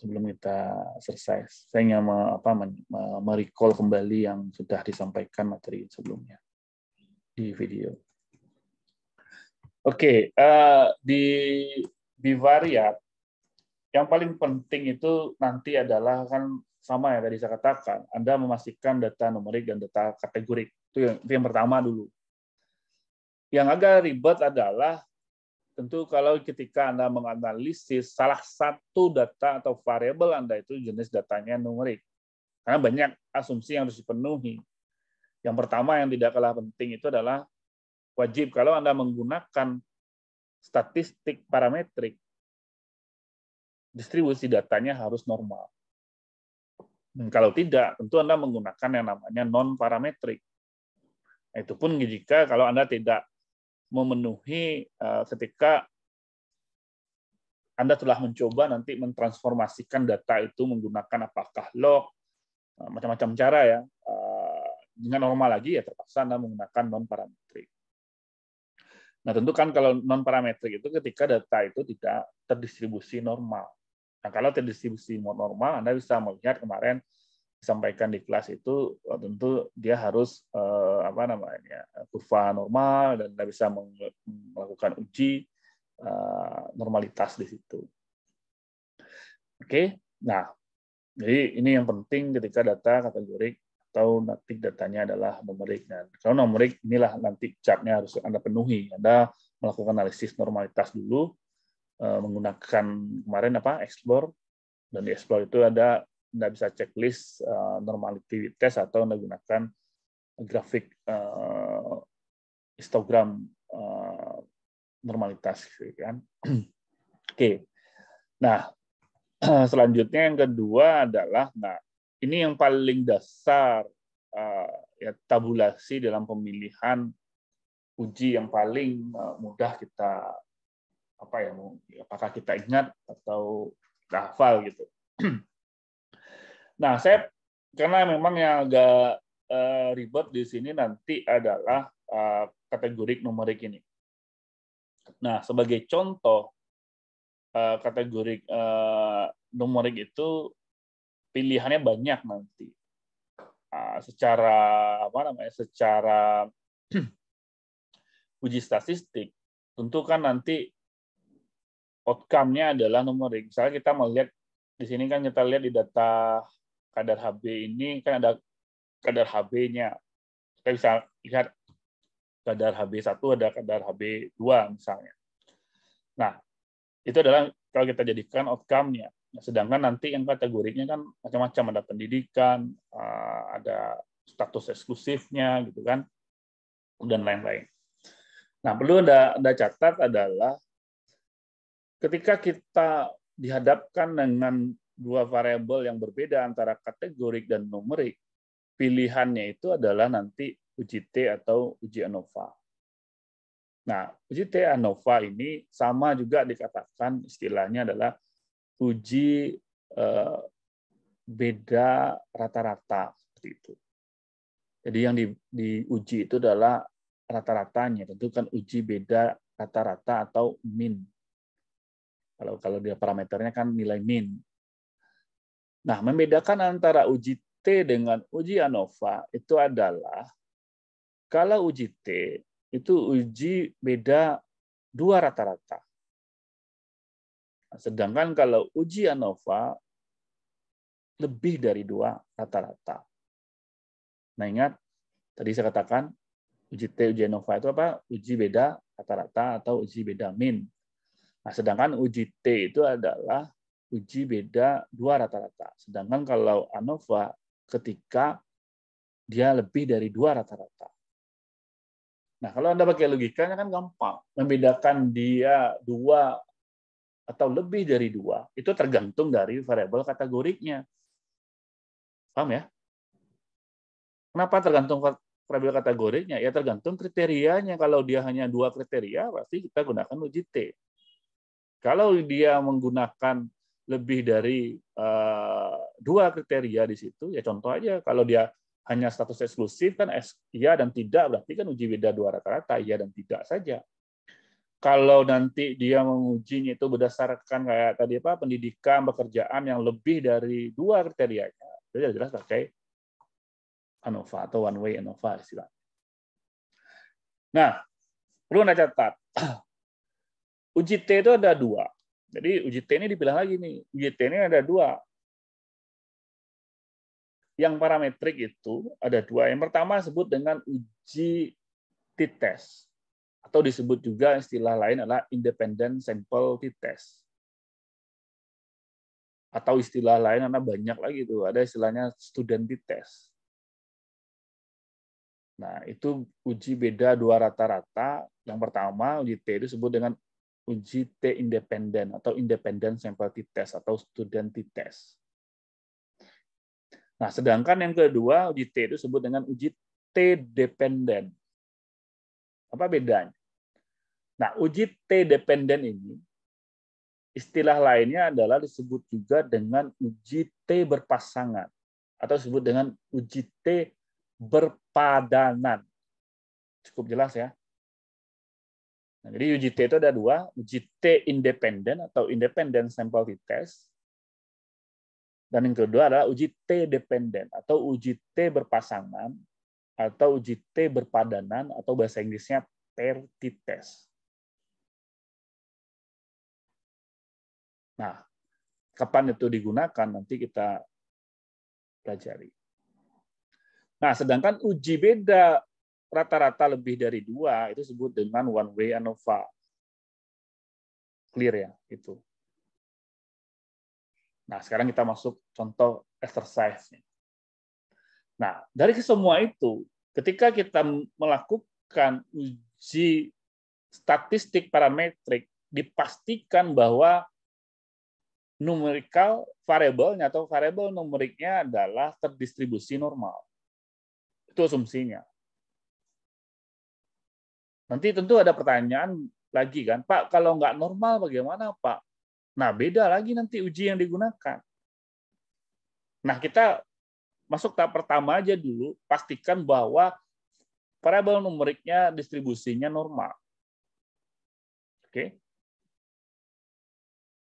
sebelum kita selesai. Saya ingin me, apa, merecall kembali yang sudah disampaikan materi sebelumnya di video. Oke, okay, uh, eh, di bivariat yang paling penting itu nanti adalah kan sama ya tadi saya katakan, Anda memastikan data numerik dan data kategorik. Itu yang, itu yang pertama dulu. Yang agak ribet adalah Tentu kalau ketika Anda menganalisis salah satu data atau variabel Anda itu jenis datanya numerik. Karena banyak asumsi yang harus dipenuhi. Yang pertama yang tidak kalah penting itu adalah wajib kalau Anda menggunakan statistik parametrik, distribusi datanya harus normal. Dan kalau tidak, tentu Anda menggunakan yang namanya non-parametrik. Nah, itu pun jika kalau Anda tidak memenuhi eh, ketika Anda telah mencoba nanti mentransformasikan data itu menggunakan apakah log, eh, macam-macam cara ya. Eh, dengan normal lagi ya terpaksa Anda menggunakan non-parametrik. Nah tentu kan kalau non-parametrik itu ketika data itu tidak terdistribusi normal. Nah kalau terdistribusi normal Anda bisa melihat kemarin disampaikan di kelas itu eh, tentu dia harus uh, apa namanya kurva normal dan tidak bisa melakukan uji uh, normalitas di situ. Oke, nah jadi ini yang penting ketika data kategorik atau nanti datanya adalah numerik. Nah, kalau numerik inilah nanti chartnya harus anda penuhi. Anda melakukan analisis normalitas dulu uh, menggunakan kemarin apa explore dan di explore itu ada nggak bisa checklist uh, normality test atau menggunakan grafik uh, histogram eh, normalitas gitu kan. (clears throat) Oke. Nah, (clears throat) selanjutnya yang kedua adalah nah ini yang paling dasar ya tabulasi dalam pemilihan uji yang paling mudah kita apa ya, ya apakah kita ingat atau kita hafal gitu. (clears throat) Nah, saya karena memang yang agak eh, ribet di sini nanti adalah eh, kategori numerik ini. Nah, sebagai contoh eh, kategori uh, numerik itu pilihannya banyak nanti. Uh, secara apa namanya? Secara (clears throat) uji statistik tentu kan nanti outcome-nya adalah numerik. Misalnya kita melihat di sini kan kita lihat di data kadar HB ini kan ada kadar HB-nya. Kita bisa lihat kadar HB1 ada kadar HB2 misalnya. Nah, itu adalah kalau kita jadikan outcome-nya. Nah, sedangkan nanti yang kategorinya kan macam-macam ada pendidikan, eh, ada status eksklusifnya gitu kan dan lain-lain. Nah, perlu Anda, Anda catat adalah ketika kita dihadapkan dengan dua variabel yang berbeda antara kategorik dan numerik, pilihannya itu adalah nanti uji t atau uji ANOVA. Nah, uji t ANOVA ini sama juga dikatakan istilahnya adalah uji eh, beda rata-rata seperti itu. Jadi yang di, diuji itu adalah rata-ratanya, tentu kan uji beda rata-rata atau min. Kalau kalau dia parameternya kan nilai min Nah, membedakan antara uji T dengan uji ANOVA itu adalah kalau uji T itu uji beda dua rata-rata. Nah, sedangkan kalau uji ANOVA lebih dari dua rata-rata. Nah ingat, tadi saya katakan uji T, uji ANOVA itu apa? Uji beda rata-rata atau uji beda min. Nah, sedangkan uji T itu adalah uji beda dua rata-rata. Sedangkan kalau ANOVA ketika dia lebih dari dua rata-rata. Nah, kalau Anda pakai logikanya kan gampang. Membedakan dia dua atau lebih dari dua, itu tergantung dari variabel kategoriknya. Paham ya? Kenapa tergantung variabel kategoriknya? Ya tergantung kriterianya. Kalau dia hanya dua kriteria, pasti kita gunakan uji T. Kalau dia menggunakan lebih dari eh, dua kriteria di situ, ya contoh aja kalau dia hanya status eksklusif kan iya dan tidak berarti kan uji beda dua rata-rata iya dan tidak saja. Kalau nanti dia mengujinya itu berdasarkan kayak tadi apa pendidikan pekerjaan yang lebih dari dua kriterianya, jadi jelas pakai ANOVA atau one way ANOVA istilah. Nah, perlu Anda catat. (clears throat) t itu ada dua, jadi uji t ini dipilah lagi nih. uji t ini ada dua. Yang parametrik itu ada dua. Yang pertama disebut dengan uji t-test atau disebut juga istilah lain adalah independent sample t-test. Atau istilah lain karena banyak lagi itu, ada istilahnya student t-test. Nah, itu uji beda dua rata-rata. Yang pertama, uji T itu disebut dengan uji T independen atau independent sampling test atau student test. Nah, sedangkan yang kedua uji T itu disebut dengan uji T dependent. Apa bedanya? Nah, uji T dependent ini istilah lainnya adalah disebut juga dengan uji T berpasangan atau disebut dengan uji T berpadanan. Cukup jelas ya. Nah, jadi UGT itu ada dua, UGT independen atau independent sample test, dan yang kedua adalah UGT T dependen atau UGT berpasangan atau UGT berpadanan atau bahasa Inggrisnya pair test. Nah, kapan itu digunakan nanti kita pelajari. Nah, sedangkan uji beda rata-rata lebih dari dua itu disebut dengan one way ANOVA. Clear ya itu. Nah sekarang kita masuk contoh exercise. -nya. Nah dari semua itu, ketika kita melakukan uji statistik parametrik, dipastikan bahwa numerical variabelnya atau variable numeriknya adalah terdistribusi normal. Itu asumsinya. Nanti tentu ada pertanyaan lagi kan, Pak, kalau nggak normal bagaimana Pak? Nah, beda lagi nanti uji yang digunakan. Nah, kita masuk tahap pertama aja dulu, pastikan bahwa variabel numeriknya distribusinya normal. Oke.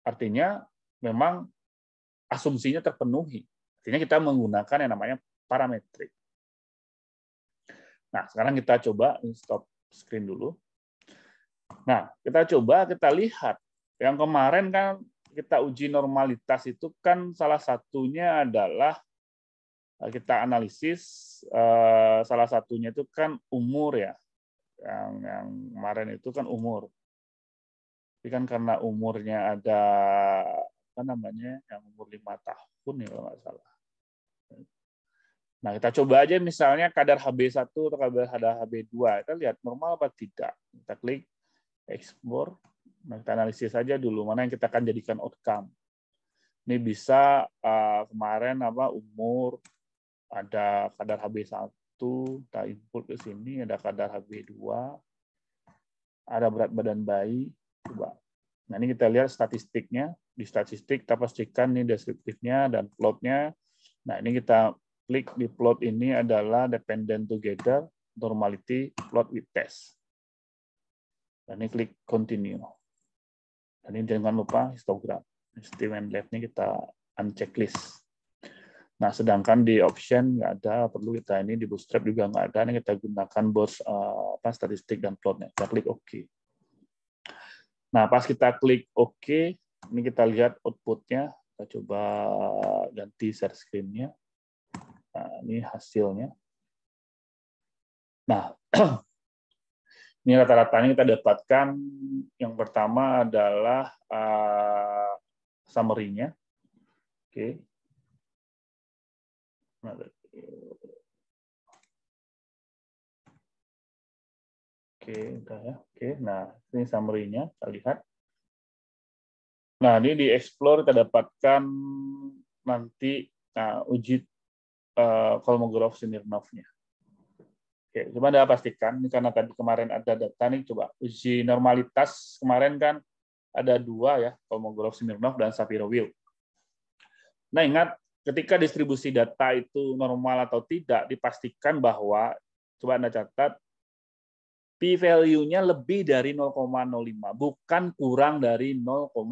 Artinya memang asumsinya terpenuhi. Artinya kita menggunakan yang namanya parametrik. Nah, sekarang kita coba stop screen dulu. Nah, kita coba kita lihat. Yang kemarin kan kita uji normalitas itu kan salah satunya adalah eh, kita analisis eh, salah satunya itu kan umur ya. Yang yang kemarin itu kan umur. Tapi kan karena umurnya ada apa namanya yang umur lima tahun ya kalau nggak salah Nah, kita coba aja misalnya kadar HB1 atau kadar HB2. Kita lihat normal apa tidak. Kita klik ekspor. Nah, kita analisis saja dulu mana yang kita akan jadikan outcome. Ini bisa eh, kemarin apa umur ada kadar HB1, kita input ke sini ada kadar HB2, ada berat badan bayi, coba. Nah, ini kita lihat statistiknya. Di statistik kita pastikan nih deskriptifnya dan plotnya. Nah, ini kita klik di plot ini adalah dependent together normality plot with test. Dan ini klik continue. Dan ini jangan lupa histogram. Steam and left ini kita uncheck list. Nah, sedangkan di option nggak ada, perlu kita ini di bootstrap juga nggak ada, ini kita gunakan both eh, apa, statistik dan plotnya. Kita klik OK. Nah, pas kita klik OK, ini kita lihat outputnya. Kita coba ganti share screen-nya. Nah, ini hasilnya. Nah, (clears throat) ini rata-ratanya kita dapatkan yang pertama adalah uh, summary-nya. Oke. Okay. Nah, oke, okay, ya. Oke, okay. nah ini summary-nya, kita lihat. Nah, ini di explore kita dapatkan nanti nah, uji uh, eh, Kolmogorov Smirnovnya. Oke, coba Anda pastikan, ini karena tadi kemarin ada data nih, coba uji normalitas kemarin kan ada dua ya, Kolmogorov Smirnov dan Sapirovil. Nah ingat, ketika distribusi data itu normal atau tidak, dipastikan bahwa, coba Anda catat, p-value-nya lebih dari 0,05, bukan kurang dari 0,05.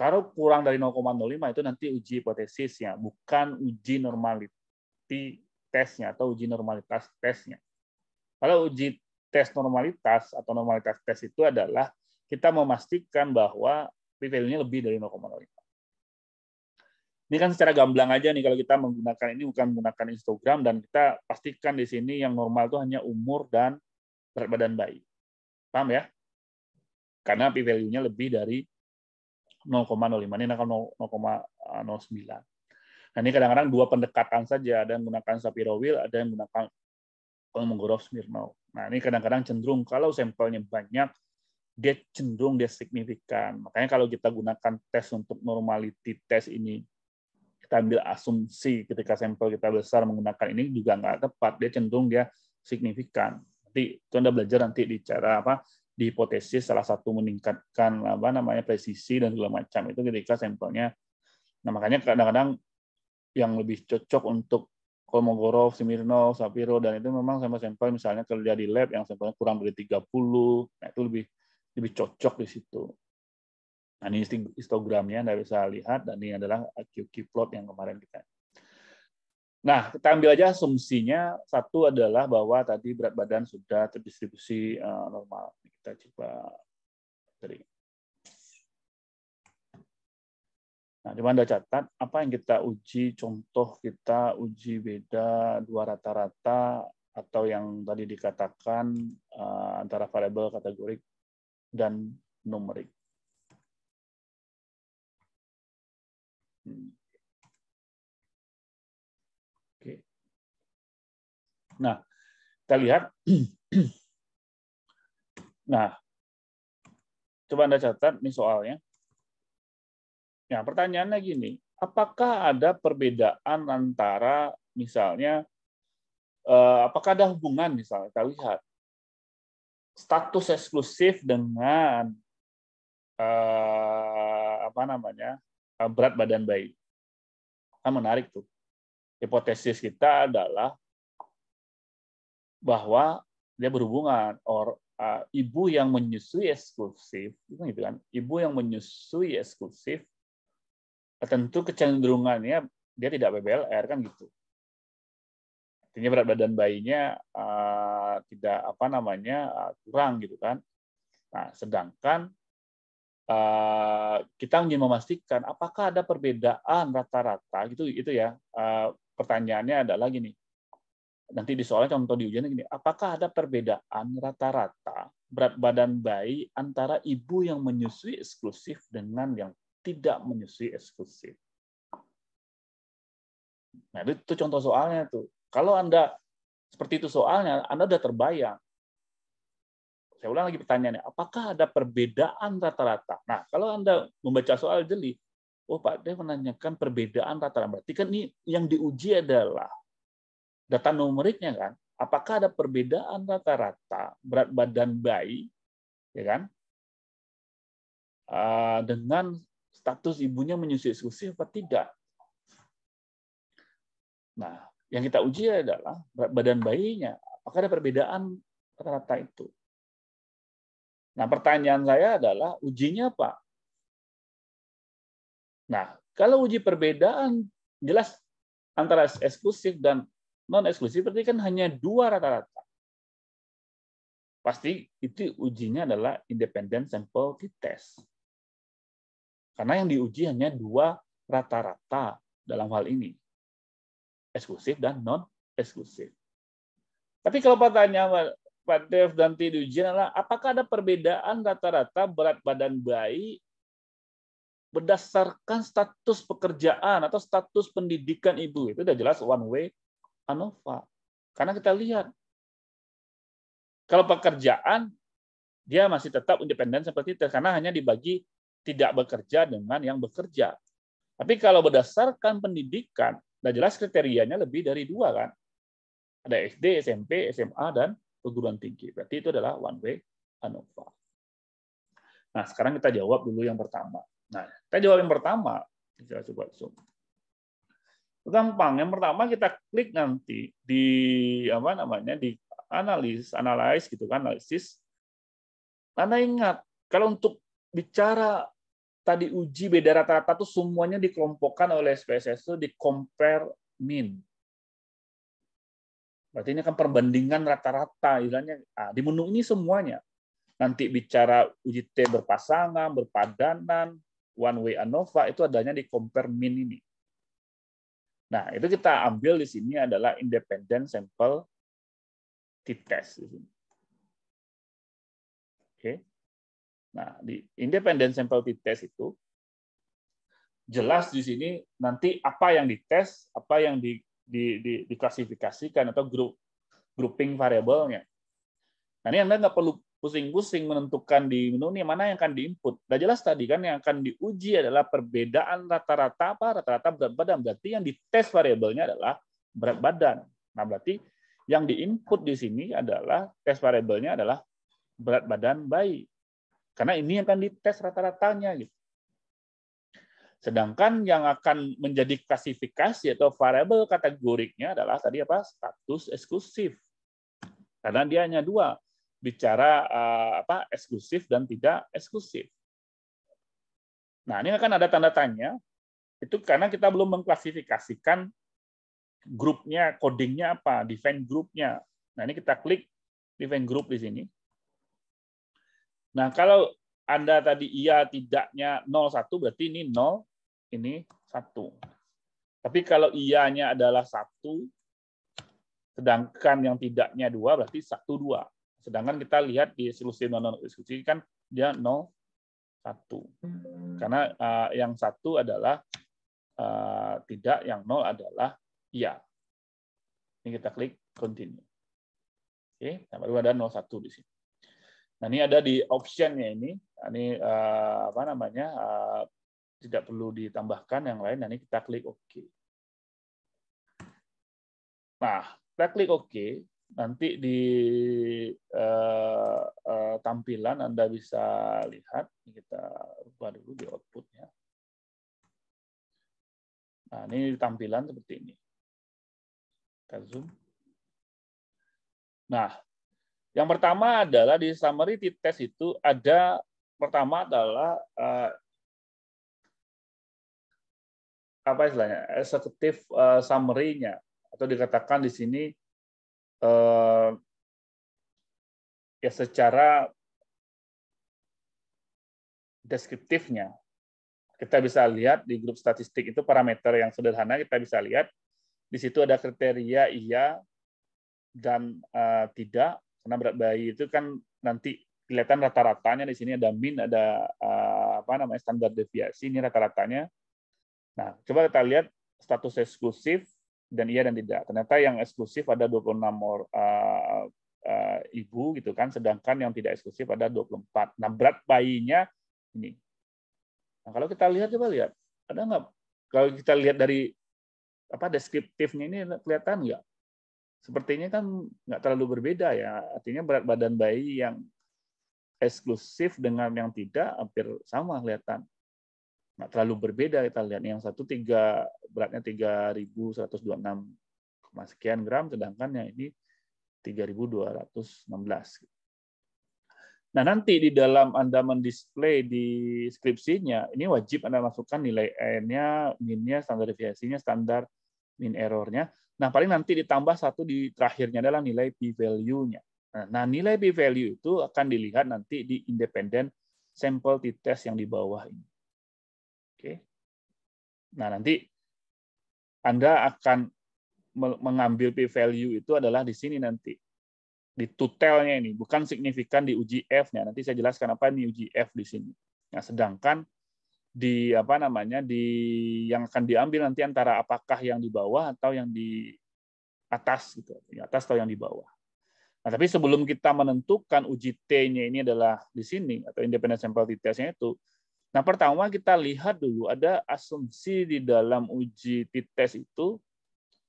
Kalau kurang dari 0,05 itu nanti uji hipotesisnya, bukan uji normality tesnya atau uji normalitas tesnya. Kalau uji tes normalitas atau normalitas tes itu adalah kita memastikan bahwa p-value-nya lebih dari 0,05. Ini kan secara gamblang aja nih kalau kita menggunakan ini bukan menggunakan Instagram dan kita pastikan di sini yang normal itu hanya umur dan berat badan bayi. Paham ya? Karena p-value-nya lebih dari 0,05 ini nakal 0,09 nah ini kadang-kadang dua pendekatan saja ada yang menggunakan Sapiro-Whorf ada yang menggunakan Kolmogorov-Smirnov nah ini kadang-kadang cenderung kalau sampelnya banyak dia cenderung dia signifikan makanya kalau kita gunakan tes untuk normality tes ini kita ambil asumsi ketika sampel kita besar menggunakan ini juga nggak tepat dia cenderung dia signifikan nanti itu anda belajar nanti di cara apa di hipotesis salah satu meningkatkan apa namanya presisi dan segala macam itu ketika sampelnya nah makanya kadang-kadang yang lebih cocok untuk Kolmogorov, Smirnov, Sapiro dan itu memang sama sampel misalnya kerja di lab yang sampelnya kurang dari 30 nah itu lebih lebih cocok di situ. Nah, ini histogramnya Anda bisa lihat dan ini adalah QQ plot yang kemarin kita Nah, kita ambil aja asumsinya satu adalah bahwa tadi berat badan sudah terdistribusi eh, normal. Kita coba dari Nah, di mana catat apa yang kita uji, contoh kita uji beda dua rata-rata atau yang tadi dikatakan eh, antara variabel kategorik dan numerik. Hmm. Nah, kita lihat. Nah, coba Anda catat nih soalnya. Nah, pertanyaannya gini, apakah ada perbedaan antara misalnya eh, apakah ada hubungan misalnya kita lihat status eksklusif dengan eh, apa namanya eh, berat badan bayi. Nah, menarik tuh. Hipotesis kita adalah bahwa dia berhubungan or uh, ibu yang menyusui eksklusif itu kan, gitu kan ibu yang menyusui eksklusif tentu kecenderungannya dia tidak BBLR kan gitu artinya berat badan bayinya uh, tidak apa namanya uh, kurang gitu kan nah sedangkan uh, kita ingin memastikan apakah ada perbedaan rata-rata gitu itu ya uh, pertanyaannya adalah gini nanti di soalnya contoh di ujian gini, apakah ada perbedaan rata-rata berat badan bayi antara ibu yang menyusui eksklusif dengan yang tidak menyusui eksklusif? Nah, itu contoh soalnya tuh. Kalau Anda seperti itu soalnya, Anda sudah terbayang. Saya ulang lagi pertanyaannya, apakah ada perbedaan rata-rata? Nah, kalau Anda membaca soal jeli, oh Pak dia menanyakan perbedaan rata-rata. Berarti kan ini yang diuji adalah data numeriknya kan, apakah ada perbedaan rata-rata berat badan bayi, ya kan, ah, dengan status ibunya menyusui eksklusif atau tidak. Nah, yang kita uji adalah berat badan bayinya, apakah ada perbedaan rata-rata itu. Nah, pertanyaan saya adalah ujinya apa? Nah, kalau uji perbedaan jelas antara eksklusif dan non eksklusif berarti kan hanya dua rata-rata. Pasti itu ujinya adalah independent sample test. Karena yang diuji hanya dua rata-rata dalam hal ini. Eksklusif dan non eksklusif. Tapi kalau pertanyaan Pak Dev dan Tidu diuji adalah apakah ada perbedaan rata-rata berat badan bayi berdasarkan status pekerjaan atau status pendidikan ibu itu sudah jelas one way Anova. Karena kita lihat kalau pekerjaan dia masih tetap independen seperti itu karena hanya dibagi tidak bekerja dengan yang bekerja. Tapi kalau berdasarkan pendidikan, dan nah jelas kriterianya lebih dari dua kan. Ada SD, SMP, SMA, dan perguruan tinggi. Berarti itu adalah one way ANOVA. Nah, sekarang kita jawab dulu yang pertama. Nah, kita jawab yang pertama. Kita coba zoom. Gampang. Yang pertama kita klik nanti di apa namanya di analis, analis gitu kan, analisis. Anda ingat kalau untuk bicara tadi uji beda rata-rata tuh semuanya dikelompokkan oleh SPSS itu di compare mean. Berarti ini kan perbandingan rata-rata, istilahnya nah, di menu ini semuanya. Nanti bicara uji T berpasangan, berpadanan, one way ANOVA itu adanya di compare mean ini. Nah, itu kita ambil di sini adalah independent sample t-test. Di sini. Oke. Nah, di independent sample t-test itu jelas di sini nanti apa yang dites, apa yang di, di, di, diklasifikasikan atau grup grouping variabelnya. Nah, ini Anda nggak perlu pusing-pusing menentukan di menu ini mana yang akan diinput. Sudah jelas tadi kan yang akan diuji adalah perbedaan rata-rata apa rata-rata berat badan. Berarti yang di dites variabelnya adalah berat badan. Nah berarti yang diinput di sini adalah tes variabelnya adalah berat badan bayi. Karena ini yang akan di dites rata-ratanya gitu. Sedangkan yang akan menjadi klasifikasi atau variabel kategoriknya adalah tadi apa status eksklusif. Karena dia hanya dua, bicara uh, apa eksklusif dan tidak eksklusif. Nah, ini akan ada tanda tanya. Itu karena kita belum mengklasifikasikan grupnya, codingnya apa, defend grupnya. Nah, ini kita klik defend group di sini. Nah, kalau Anda tadi iya tidaknya 01 berarti ini 0, ini 1. Tapi kalau iya-nya adalah 1, sedangkan yang tidaknya 2 berarti 1 2. Sedangkan kita lihat di solusi non eksekusi kan dia 0 1. Karena uh, yang satu adalah uh, tidak, yang 0 adalah ya Ini kita klik continue. Oke, nah, baru ada 01 di sini. Nah, ini ada di optionnya ini. Nah, ini uh, apa namanya? Uh, tidak perlu ditambahkan yang lain. Nah, ini kita klik OK. Nah, kita klik OK nanti di uh, uh, tampilan Anda bisa lihat kita ubah dulu di outputnya. Nah, ini tampilan seperti ini. Kita zoom. Nah, yang pertama adalah di summary di test itu ada pertama adalah uh, apa istilahnya executive uh, summary-nya atau dikatakan di sini uh, ya secara deskriptifnya kita bisa lihat di grup statistik itu parameter yang sederhana kita bisa lihat di situ ada kriteria iya dan uh, tidak karena berat bayi itu kan nanti kelihatan rata-ratanya di sini ada min ada uh, apa namanya standar deviasi ini rata-ratanya nah coba kita lihat status eksklusif dan iya dan tidak. Ternyata yang eksklusif ada 26 or, uh, uh, ibu gitu kan, sedangkan yang tidak eksklusif ada 24. Nah, berat bayinya ini. Nah, kalau kita lihat coba lihat, ada nggak kalau kita lihat dari apa deskriptifnya ini kelihatan nggak? Sepertinya kan nggak terlalu berbeda ya. Artinya berat badan bayi yang eksklusif dengan yang tidak hampir sama kelihatan nggak terlalu berbeda kita lihat yang satu tiga beratnya 3.126 sekian gram sedangkan yang ini 3.216 Nah, nanti di dalam Anda mendisplay di skripsinya, ini wajib Anda masukkan nilai N-nya, min-nya, standar deviasinya, standar min errornya. Nah, paling nanti ditambah satu di terakhirnya adalah nilai p-value-nya. Nah, nah nilai p-value itu akan dilihat nanti di independent sampel t-test yang di bawah ini. Nah, nanti Anda akan mengambil p value itu adalah di sini nanti di tutelnya ini bukan signifikan di uji f-nya nanti saya jelaskan apa ini uji f di sini nah sedangkan di apa namanya di yang akan diambil nanti antara apakah yang di bawah atau yang di atas gitu di atas atau yang di bawah nah tapi sebelum kita menentukan uji t-nya ini adalah di sini atau independent sample t testnya itu Nah, pertama kita lihat dulu ada asumsi di dalam uji t-test itu.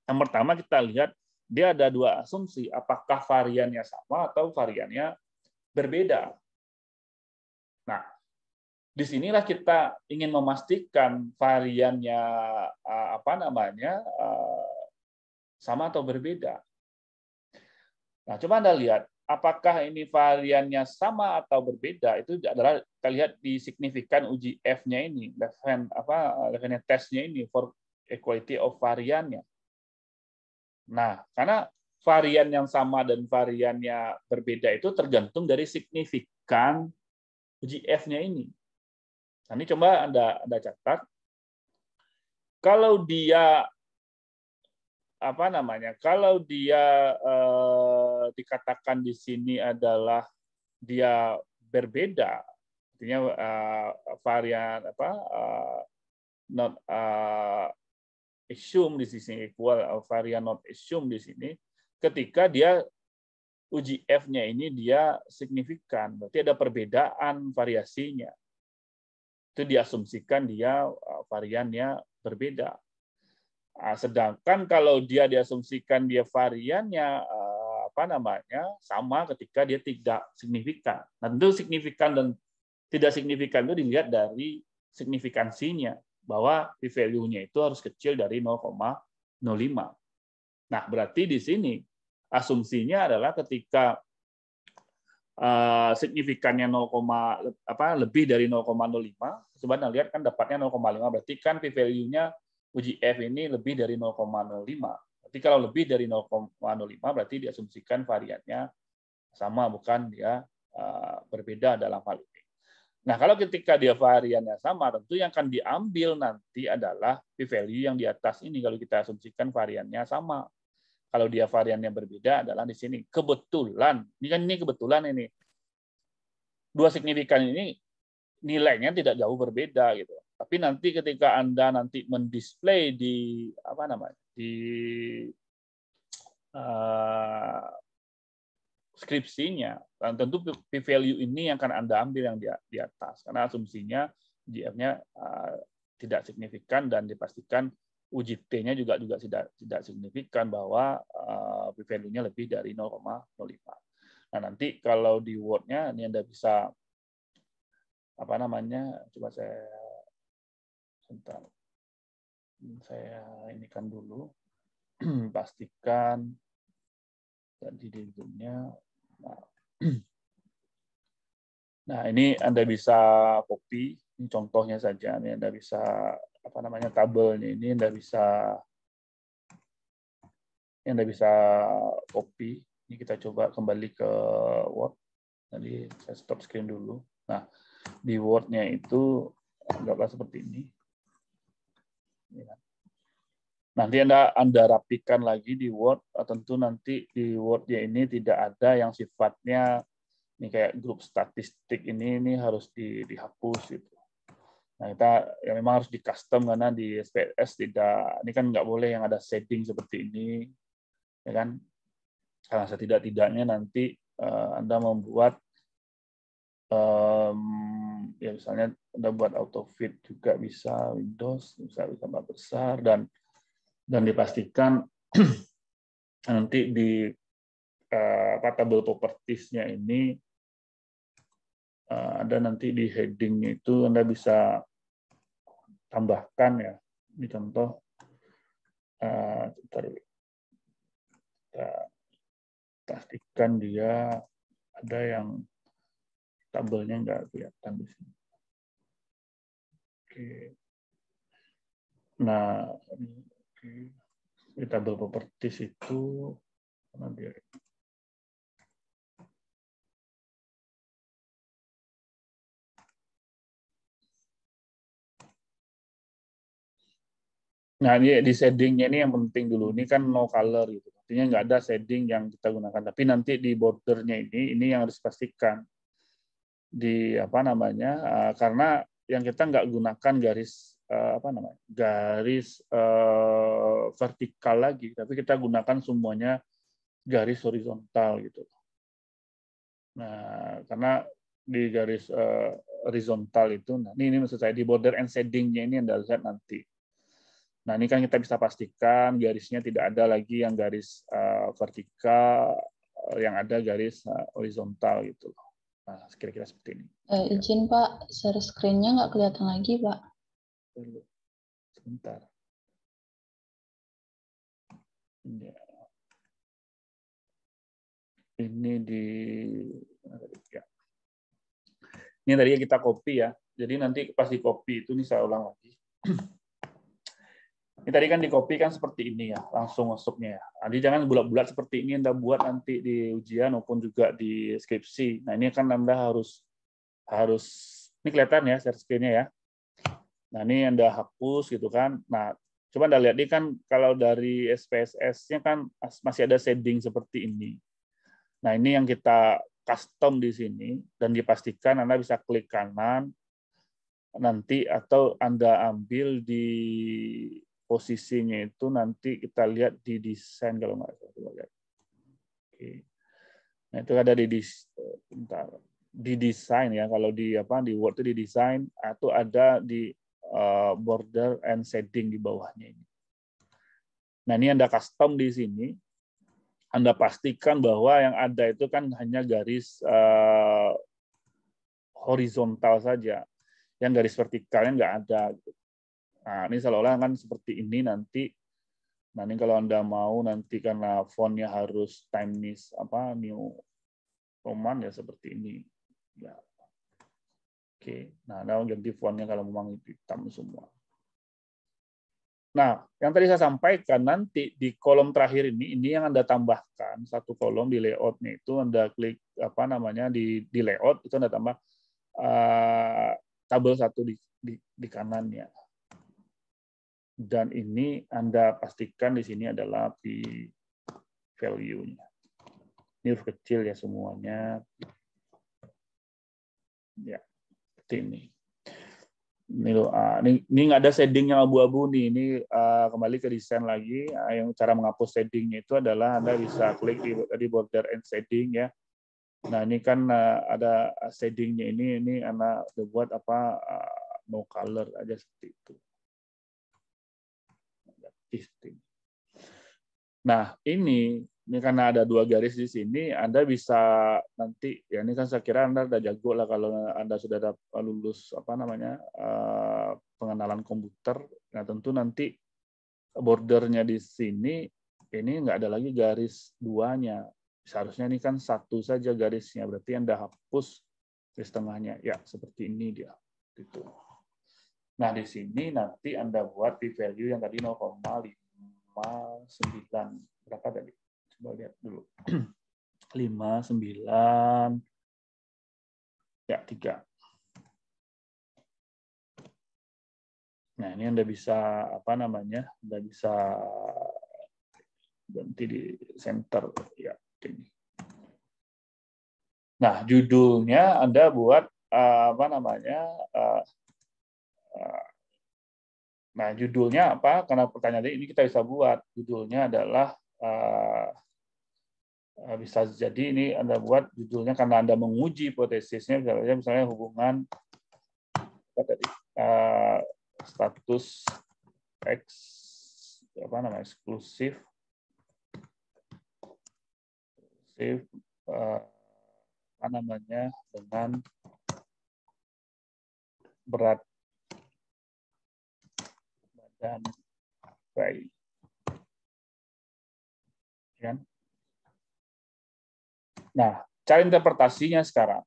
Yang pertama kita lihat dia ada dua asumsi, apakah variannya sama atau variannya berbeda. Nah, di sinilah kita ingin memastikan variannya eh, apa namanya eh, sama atau berbeda. Nah, coba Anda lihat apakah ini variannya sama atau berbeda itu adalah kita lihat di signifikan uji F-nya ini left hand apa left hand testnya ini for equality of variannya. Nah, karena varian yang sama dan variannya berbeda itu tergantung dari signifikan uji F-nya ini. Nah, ini coba Anda Anda catat. Kalau dia apa namanya? Kalau dia eh, Eh, dikatakan di sini adalah dia berbeda, artinya uh, varian apa uh, not uh, assume di sini equal varian not assume di sini ketika dia uji f-nya ini dia signifikan berarti ada perbedaan variasinya itu diasumsikan dia variannya berbeda. Ah, sedangkan kalau dia diasumsikan dia variannya apa namanya sama ketika dia tidak signifikan. Nah, tentu signifikan dan tidak signifikan itu dilihat dari signifikansinya bahwa p value-nya itu harus kecil dari 0,05. Nah, berarti di sini asumsinya adalah ketika uh, signifikannya 0, apa lebih dari 0,05, sebenarnya lihat kan dapatnya 0,5 berarti kan p value-nya uji F ini lebih dari 0,05. Berarti kalau lebih dari 0,05 berarti diasumsikan variannya sama bukan dia eh, berbeda dalam hal ini. Nah, kalau ketika dia variannya sama, tentu yang akan diambil nanti adalah p-value yang di atas ini kalau kita asumsikan variannya sama. Kalau dia variannya berbeda adalah di sini. Kebetulan, ini kan ini kebetulan ini. Dua signifikan ini nilainya tidak jauh berbeda gitu. Tapi nanti ketika Anda nanti mendisplay di apa namanya? di uh, skripsinya, dan tentu p value ini yang akan Anda ambil yang di, atas, karena asumsinya GF-nya uh, eh, tidak signifikan dan dipastikan uji t nya juga juga tidak tidak signifikan bahwa uh, p-value-nya lebih dari 0,05. Nah nanti kalau di Word-nya ini Anda bisa apa namanya? Coba saya sebentar saya ini kan dulu (clears throat) pastikan tadi zoomnya nah, (clears throat) nah ini anda bisa copy ini contohnya saja ini anda bisa apa namanya tabelnya ini anda bisa ini anda bisa copy ini kita coba kembali ke Word tadi saya stop screen dulu nah di Wordnya itu agaklah seperti ini Ya. Nanti Anda, Anda rapikan lagi di Word, tentu nanti di Wordnya ini tidak ada yang sifatnya ini kayak grup statistik ini ini harus di, dihapus gitu. Nah kita ya memang harus di custom karena di SPSS tidak ini kan nggak boleh yang ada setting seperti ini ya kan karena setidak tidaknya nanti uh, anda membuat um, ya misalnya Anda buat auto fit juga bisa Windows bisa tambah besar dan dan dipastikan (clears throat) nanti di uh, tabel propertiesnya ini uh, ada nanti di headingnya itu Anda bisa tambahkan ya ini contoh uh, kita pastikan dia ada yang tabelnya nggak kelihatan di sini. Oke. Nah, oke. di tabel properties itu mana dia? Ya? Nah, ini di settingnya ini yang penting dulu. Ini kan no color gitu. Artinya nggak ada setting yang kita gunakan. Tapi nanti di bordernya ini, ini yang harus pastikan di apa namanya uh, karena yang kita nggak gunakan garis uh, apa namanya garis uh, vertikal lagi tapi kita gunakan semuanya garis horizontal gitu nah karena di garis uh, horizontal itu nah ini, ini maksud saya di border and shadingnya ini anda lihat nanti nah ini kan kita bisa pastikan garisnya tidak ada lagi yang garis uh, vertikal yang ada garis uh, horizontal gitu loh Nah, kira-kira seperti ini. Eh, iya. izin Pak, share screen-nya nggak kelihatan lagi, Pak. Perlu. Sebentar. Ini ya. di ya. Ini tadi kita copy ya. Jadi nanti pasti copy itu nih saya ulang lagi. (clears throat) Ini tadi kan di copy kan seperti ini ya, langsung masuknya ya. Jadi jangan bulat-bulat seperti ini Anda buat nanti di ujian maupun juga di skripsi. Nah, ini kan Anda harus harus ini kelihatan ya share screen-nya ya. Nah, ini Anda hapus gitu kan. Nah, coba Anda lihat ini kan kalau dari SPSS-nya kan masih ada shading seperti ini. Nah, ini yang kita custom di sini dan dipastikan Anda bisa klik kanan nanti atau Anda ambil di posisinya itu nanti kita lihat di desain kalau nggak salah. Oke. Nah, itu ada di bentar, di desain ya kalau di apa di Word itu di desain atau ada di eh, border and setting di bawahnya ini. Nah, ini Anda custom di sini. Anda pastikan bahwa yang ada itu kan hanya garis uh, horizontal saja. Yang garis vertikalnya nggak ada. Nah, ini seolah-olah kan seperti ini nanti. Nah, ini kalau Anda mau nanti karena fontnya harus timeless apa New Roman ya seperti ini. Ya. Oke. Nah, Anda ganti fontnya kalau memang hitam semua. Nah, yang tadi saya sampaikan nanti di kolom terakhir ini, ini yang Anda tambahkan satu kolom di layoutnya itu Anda klik apa namanya di di layout itu Anda tambah uh, tabel satu di, di di kanannya dan ini Anda pastikan di sini adalah P value-nya. Ini kecil ya semuanya. Ya, seperti ini. Ini loh, ah, ini, ini nggak ada shading yang abu-abu nih. Ini uh, kembali ke desain lagi. Uh, yang cara menghapus shadingnya itu adalah Anda bisa klik di, di border and shading ya. Nah ini kan uh, ada shadingnya ini, ini Anda buat apa uh, no color aja seperti itu shifting. Gitu. Nah, ini ini karena ada dua garis di sini, Anda bisa nanti ya ini kan saya kira Anda udah jago lah kalau Anda sudah lulus apa namanya eh, pengenalan komputer. Nah tentu nanti bordernya di sini ini nggak ada lagi garis duanya. Seharusnya ini kan satu saja garisnya, berarti Anda hapus di setengahnya. Ya seperti ini dia. Gitu. Nah, di sini nanti Anda buat p-value yang tadi 0,59. Berapa tadi? Coba lihat dulu. 59, (clears throat) ya 3. Nah, ini Anda bisa, apa namanya, Anda bisa ganti di center. Ya, ini. Nah, judulnya Anda buat eh, apa namanya eh, Eh, nah, judulnya apa? Karena pertanyaan ini kita bisa buat. Judulnya adalah eh, eh, bisa jadi ini Anda buat judulnya karena Anda menguji hipotesisnya, misalnya, misalnya hubungan apa tadi, status X, apa namanya, eksklusif, eksklusif apa namanya, dengan berat dan bayi. Ya. Kan? Nah, cara interpretasinya sekarang.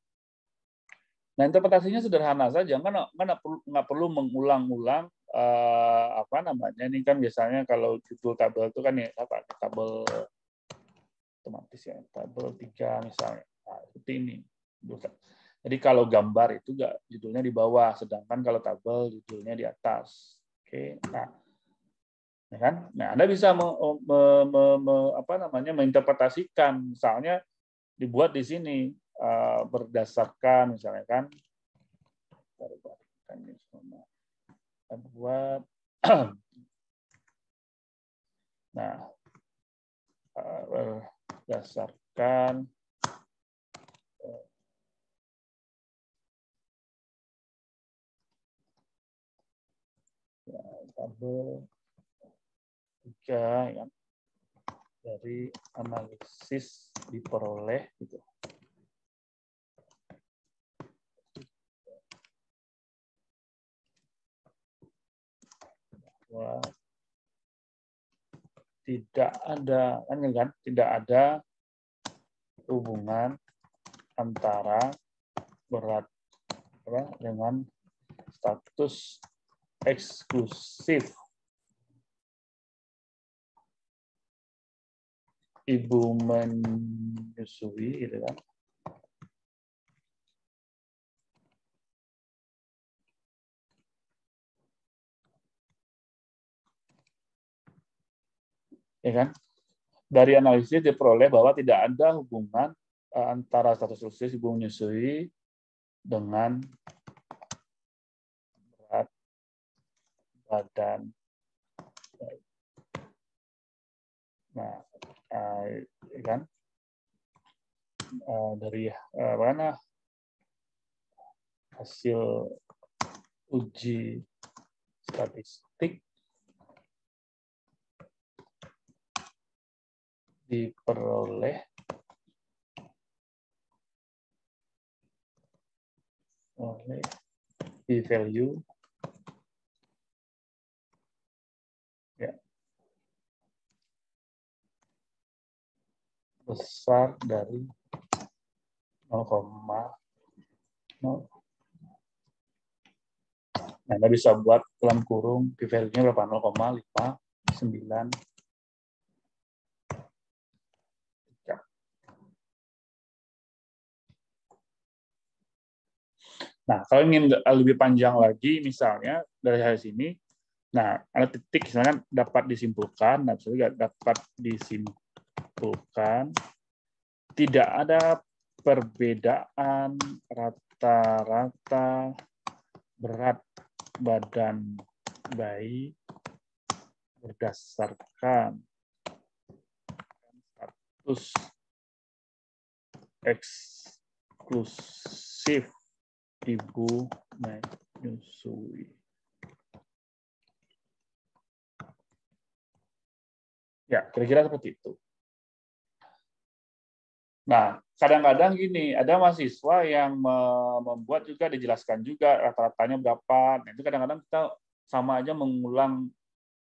Nah, interpretasinya sederhana saja, mana nggak perlu nggak perlu mengulang-ulang uh, apa namanya ini kan biasanya kalau judul tabel itu kan ya apa tabel otomatis ya tabel tiga misalnya nah, seperti ini. Jadi kalau gambar itu enggak judulnya di bawah, sedangkan kalau tabel judulnya di atas. Oke, nah, ya kan? Nah, Anda bisa me, me, me, me, apa namanya menginterpretasikan, misalnya dibuat di sini uh, berdasarkan misalnya kan, kan buat, (clears throat) nah uh, berdasarkan Tabel 3 ya dari analisis diperoleh gitu. Bahwa tidak ada kan, kan tidak ada hubungan antara berat dengan status eksklusif. Ibu menyusui gitu kan. Ya kan? Dari analisis diperoleh bahwa tidak ada hubungan eh, antara status sosial ibu menyusui dengan badan. Nah, uh, kan uh, dari uh, eh, mana hasil uji statistik diperoleh oleh p value besar dari 0,0 Nah, Anda bisa buat dalam kurung p value-nya berapa? 0,59. Ya. Nah, kalau ingin lebih panjang lagi, misalnya dari hari sini, nah, ada titik, misalnya dapat disimpulkan, nah, dapat disimpulkan, bukan tidak ada perbedaan rata-rata berat badan bayi berdasarkan status eksklusif ibu menyusui. Ya, kira-kira seperti itu. Nah, kadang-kadang gini, ada mahasiswa yang membuat juga dijelaskan juga rata-ratanya berapa. Nah, itu kadang-kadang kita sama aja mengulang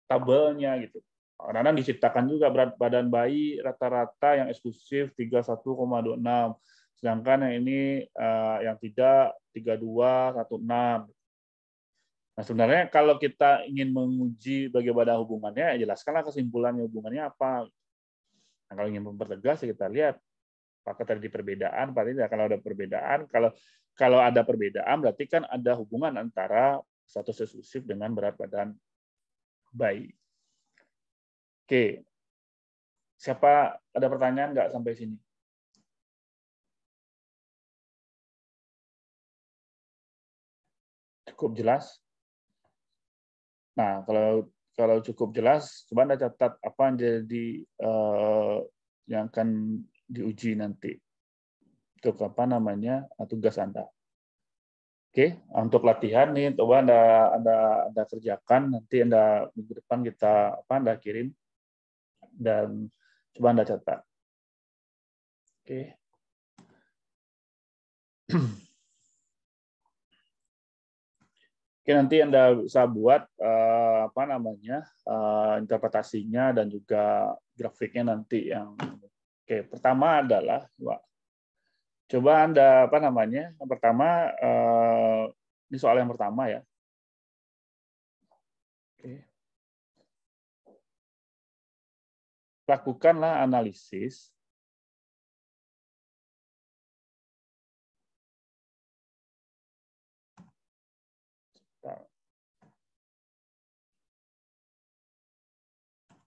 tabelnya gitu. Kadang-kadang diciptakan juga berat badan bayi rata-rata yang eksklusif 31,26, sedangkan yang ini eh, yang tidak 32,16. Nah, sebenarnya kalau kita ingin menguji bagaimana hubungannya, ya jelaskanlah kesimpulannya hubungannya apa. Nah, kalau ingin mempertegas, ya kita lihat apakah terjadi perbedaan pasti. tidak kalau ada perbedaan kalau kalau ada perbedaan berarti kan ada hubungan antara status eksklusif dengan berat badan bayi oke siapa ada pertanyaan nggak sampai sini cukup jelas nah kalau kalau cukup jelas coba anda catat apa yang jadi uh, yang akan diuji nanti untuk apa namanya uh, tugas anda. Oke, uh, untuk latihan nih coba anda anda anda kerjakan nanti anda minggu depan kita apa anda kirim dan coba anda catat. Oke. Oke nanti anda bisa buat uh, apa namanya interpretasinya dan juga grafiknya nanti yang Oke, pertama adalah coba Anda apa namanya? Yang pertama eh, ini soal yang pertama ya. Oke. Lakukanlah analisis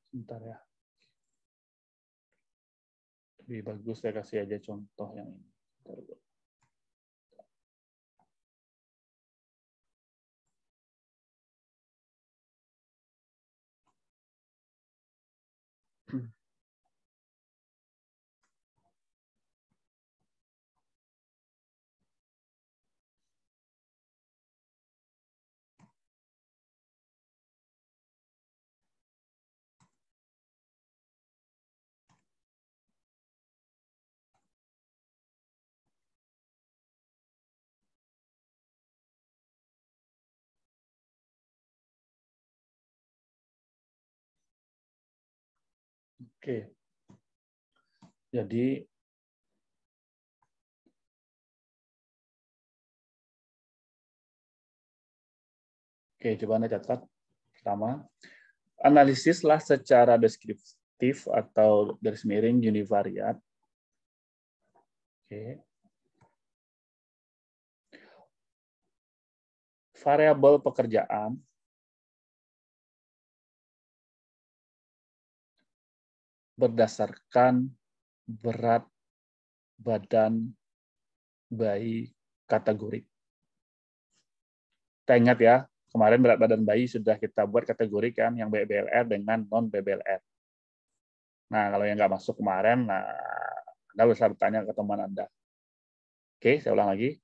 Sebentar ya lebih bagus saya kasih aja contoh yang ini. Oke. Jadi Oke, coba Anda catat. Pertama, analisislah secara deskriptif atau garis miring univariat. Oke. Variabel pekerjaan berdasarkan berat badan bayi kategori. Kita ingat ya, kemarin berat badan bayi sudah kita buat kategori kan yang BBLR dengan non BBLR. Nah, kalau yang nggak masuk kemarin, nah Anda bisa bertanya ke teman Anda. Oke, saya ulang lagi.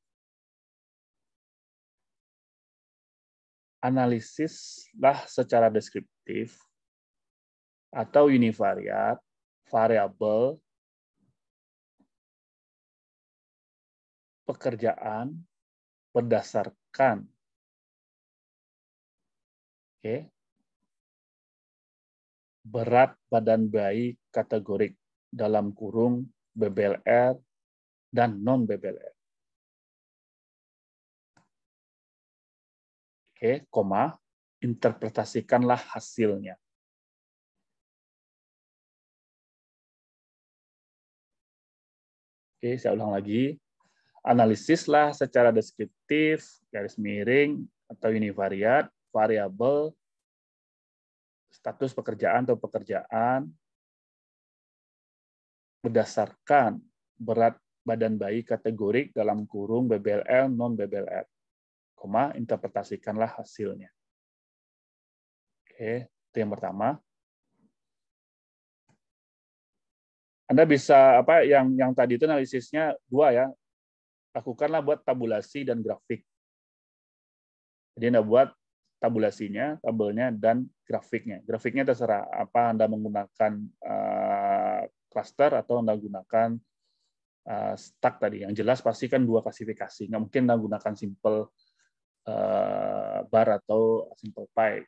Analisislah secara deskriptif atau univariat, variabel, pekerjaan berdasarkan oke okay, berat badan bayi kategorik dalam kurung BBLR dan non BBLR. Oke, okay, koma interpretasikanlah hasilnya. Oke, saya ulang lagi. Analisislah secara deskriptif, garis miring, atau univariat, variabel, status pekerjaan atau pekerjaan, berdasarkan berat badan bayi kategorik dalam kurung BBLL, non-BBLL, koma, interpretasikanlah hasilnya. Oke, itu yang pertama. Anda bisa apa yang yang tadi itu analisisnya dua ya. Lakukanlah buat tabulasi dan grafik. Jadi Anda buat tabulasinya, tabelnya dan grafiknya. Grafiknya terserah apa Anda menggunakan eh, cluster atau Anda gunakan eh, stack tadi. Yang jelas pasti kan dua klasifikasi. Nggak mungkin Anda gunakan simple eh, bar atau simple pie.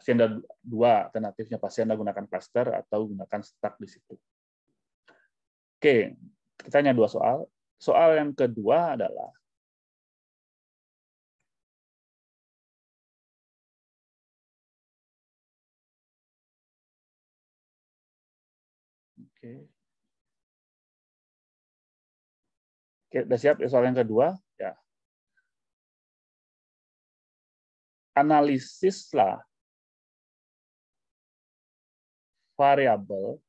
Pasti Anda dua alternatifnya. Pasti Anda gunakan cluster atau gunakan stack di situ. Oke, kita hanya dua soal. Soal yang kedua adalah Oke. Oke, sudah siap ya soal yang kedua? Ya. Analisislah variabel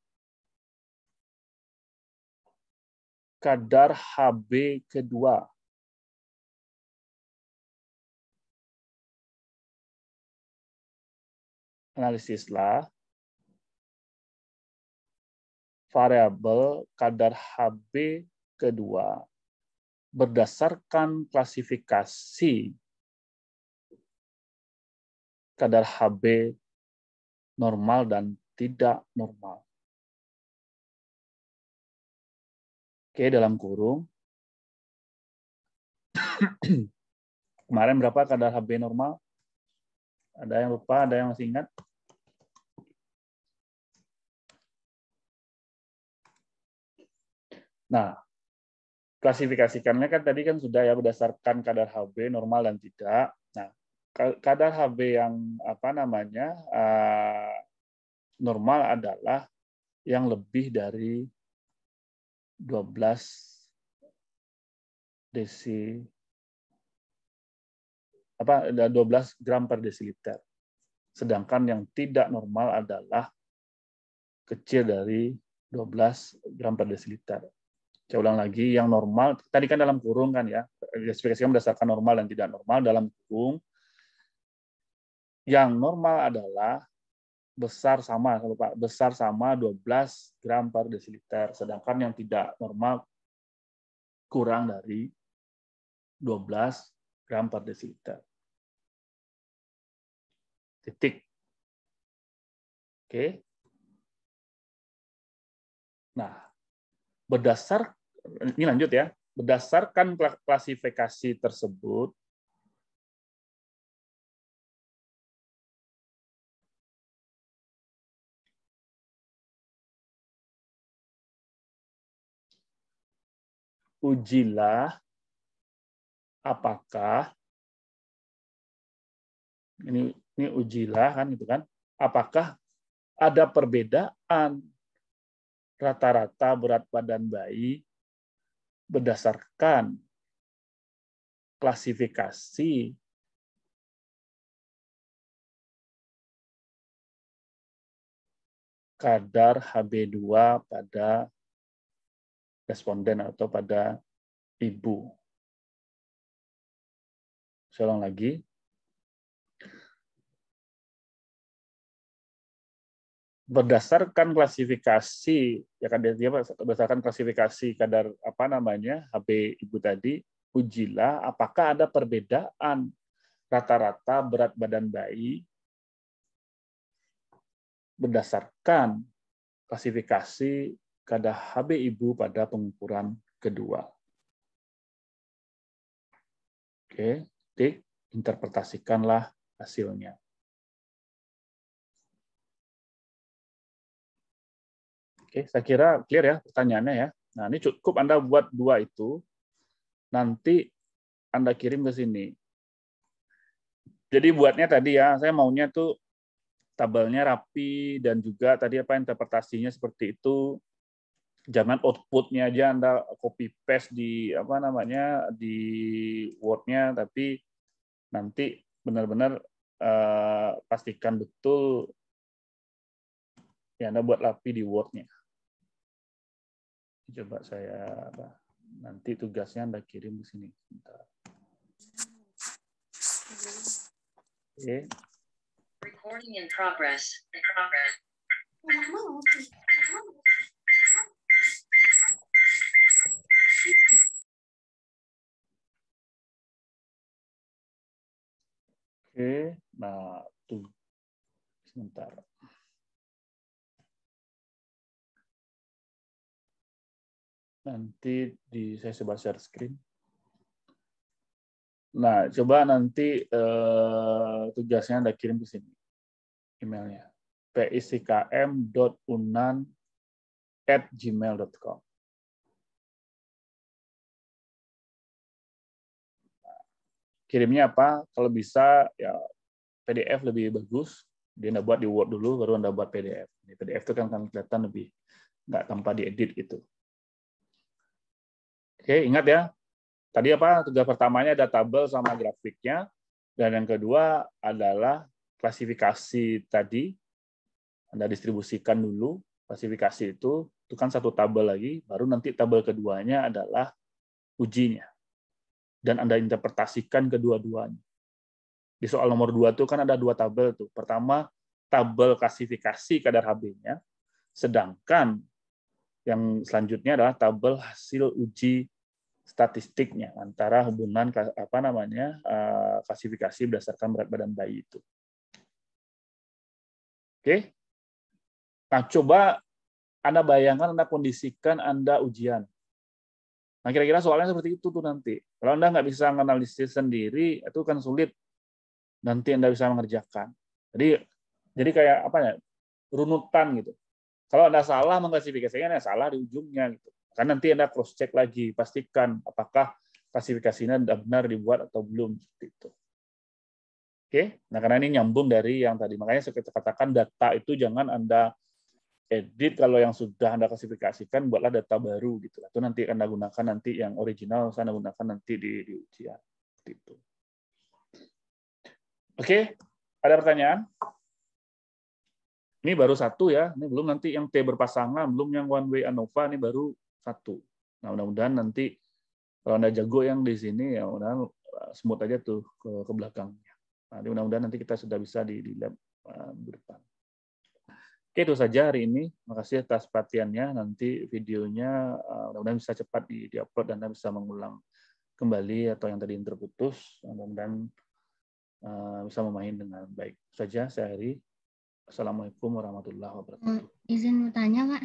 kadar Hb kedua. Analisislah variabel kadar Hb kedua berdasarkan klasifikasi kadar Hb normal dan tidak normal. Oke, dalam kurung. (clears throat) Kemarin berapa kadar HB normal? Ada yang lupa, ada yang masih ingat? Nah, klasifikasikannya kan tadi kan sudah ya berdasarkan kadar HB normal dan tidak. Nah, kadar HB yang apa namanya uh, normal adalah yang lebih dari 12 desi apa 12 gram per desiliter. Sedangkan yang tidak normal adalah kecil dari 12 gram per desiliter. Saya ulang lagi, yang normal, tadi kan dalam kurung kan ya, spesifikasinya berdasarkan normal dan tidak normal dalam kurung. Yang normal adalah besar sama kalau Pak, besar sama 12 gram per desiliter. Sedangkan yang tidak normal kurang dari 12 gram per desiliter. Titik. Oke. Nah, berdasar ini lanjut ya. Berdasarkan klasifikasi tersebut, ujilah apakah ini ini ujilah kan gitu kan apakah ada perbedaan rata-rata berat badan bayi berdasarkan klasifikasi kadar HB2 pada responden atau pada ibu. Saya lagi. Berdasarkan klasifikasi ya kan dia berdasarkan klasifikasi kadar apa namanya HB ibu tadi ujilah apakah ada perbedaan rata-rata berat badan bayi berdasarkan klasifikasi kadar HB ibu pada pengukuran kedua. Oke, titik interpretasikanlah hasilnya. Oke, saya kira clear ya pertanyaannya ya. Nah, ini cukup Anda buat dua itu. Nanti Anda kirim ke sini. Jadi buatnya tadi ya, saya maunya tuh tabelnya rapi dan juga tadi apa interpretasinya seperti itu jangan outputnya aja anda copy paste di apa namanya di wordnya tapi nanti benar-benar uh, pastikan betul ya anda buat lapi di wordnya coba saya nanti tugasnya anda kirim ke sini oke okay. recording in progress in progress Oke, nah tuh sebentar. Nanti di saya coba share screen. Nah, coba nanti eh, tugasnya Anda kirim ke sini emailnya. pickm.unan@gmail.com. kirimnya apa kalau bisa ya PDF lebih bagus dia anda buat di Word dulu baru anda buat PDF di PDF itu kan, kan kelihatan lebih nggak tanpa diedit gitu oke ingat ya tadi apa tugas pertamanya ada tabel sama grafiknya dan yang kedua adalah klasifikasi tadi anda distribusikan dulu klasifikasi itu itu kan satu tabel lagi baru nanti tabel keduanya adalah ujinya dan Anda interpretasikan kedua-duanya. Di soal nomor dua itu kan ada dua tabel tuh. Pertama, tabel klasifikasi kadar HB-nya, sedangkan yang selanjutnya adalah tabel hasil uji statistiknya antara hubungan apa namanya eh, klasifikasi berdasarkan berat badan bayi itu. Oke. Nah, coba Anda bayangkan Anda kondisikan Anda ujian. Nah, kira-kira soalnya seperti itu tuh nanti. Kalau Anda nggak bisa menganalisis sendiri, itu kan sulit nanti Anda bisa mengerjakan. Jadi jadi kayak apa ya? runutan gitu. Kalau Anda salah mengklasifikasinya, mengklasifikasikannya salah di ujungnya gitu. Karena nanti Anda cross check lagi, pastikan apakah klasifikasinya sudah benar dibuat atau belum seperti itu. Oke, nah karena ini nyambung dari yang tadi, makanya saya katakan data itu jangan Anda edit kalau yang sudah anda klasifikasikan buatlah data baru gitu itu nanti anda gunakan nanti yang original anda gunakan nanti di, di ujian itu oke ada pertanyaan ini baru satu ya ini belum nanti yang T berpasangan belum yang one way ANOVA ini baru satu nah mudah-mudahan nanti kalau anda jago yang di sini ya mudah-mudahan eh, semut aja tuh ke, ke belakangnya nah, Nanti mudah-mudahan nanti kita sudah bisa di, di lab uh, depan Oke, itu saja hari ini. Makasih atas perhatiannya. Nanti videonya eh, mudah-mudahan bisa cepat di, upload dan Anda bisa mengulang kembali atau yang tadi interputus. terputus. Mudah-mudahan eh, bisa memain dengan baik. Itu saja saya hari. Assalamualaikum warahmatullahi wabarakatuh. Eh, izin bertanya, Pak.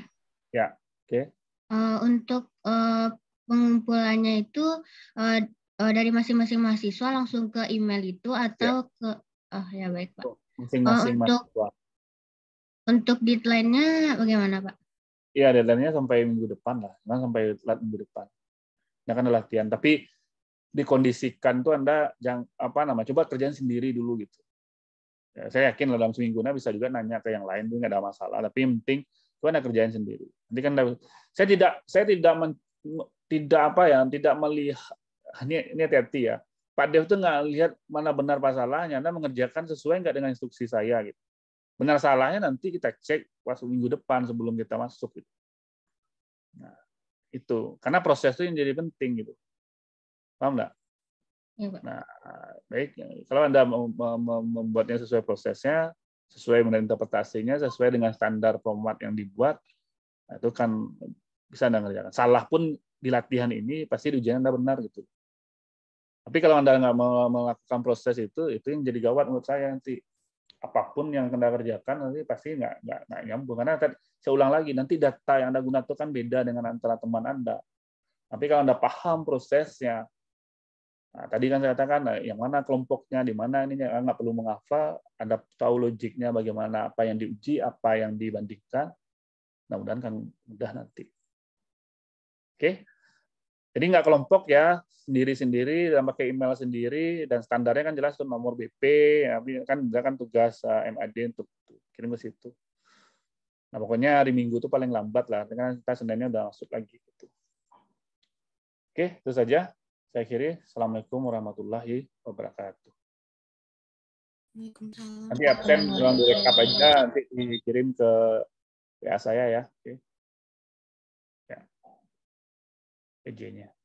Ya, oke. Okay. untuk pengumpulannya itu dari masing-masing mahasiswa langsung ke email itu atau ya. ke... Oh, ya baik, Pak. Masing-masing uh, untuk... mahasiswa untuk deadline-nya bagaimana, Pak? Iya, deadline-nya sampai minggu depan lah. memang sampai minggu depan. Ya kan latihan, tapi dikondisikan tuh Anda yang apa nama coba kerjaan sendiri dulu gitu. Ya, saya yakin dalam seminggu bisa juga nanya ke yang lain tuh nggak ada masalah, tapi yang penting tuh Anda kerjain sendiri. Nanti kan saya tidak saya tidak men, tidak apa ya, tidak melihat ah, ini ini hati-hati ya. Pak Dev tuh nggak lihat mana benar masalahnya, Anda mengerjakan sesuai nggak dengan instruksi saya gitu. Benar salahnya nanti kita cek pas minggu depan sebelum kita masuk. itu Nah, itu karena proses itu yang jadi penting gitu. Paham nggak? Iya, nah, baik kalau anda membuatnya sesuai prosesnya, sesuai dengan interpretasinya, sesuai dengan standar format yang dibuat, nah, itu kan bisa anda ngerjakan. Salah pun di latihan ini pasti di ujian anda benar gitu. Tapi kalau anda nggak melakukan proses itu, itu yang jadi gawat menurut saya nanti apapun yang anda kerjakan nanti pasti nggak nggak nggak nyambung karena saya ulang lagi nanti data yang anda gunakan kan beda dengan antara teman anda tapi kalau anda paham prosesnya nah, tadi kan saya katakan nah, yang mana kelompoknya di mana ini ya, nggak perlu menghafal anda tahu logiknya bagaimana apa yang diuji apa yang dibandingkan mudah-mudahan kan mudah nanti oke okay? Jadi nggak kelompok ya, sendiri-sendiri dan pakai email sendiri dan standarnya kan jelas tuh nomor BP, ya, kan kan tugas eh, MAD untuk kirim ke situ. Nah pokoknya hari Minggu itu paling lambat lah, karena kita sendirinya udah masuk lagi. Gitu. Oke, itu saja. Saya akhiri. Assalamualaikum warahmatullahi wabarakatuh. Nanti absen jangan direkap aja, nanti dikirim ke WA saya ya. Oke. Virginia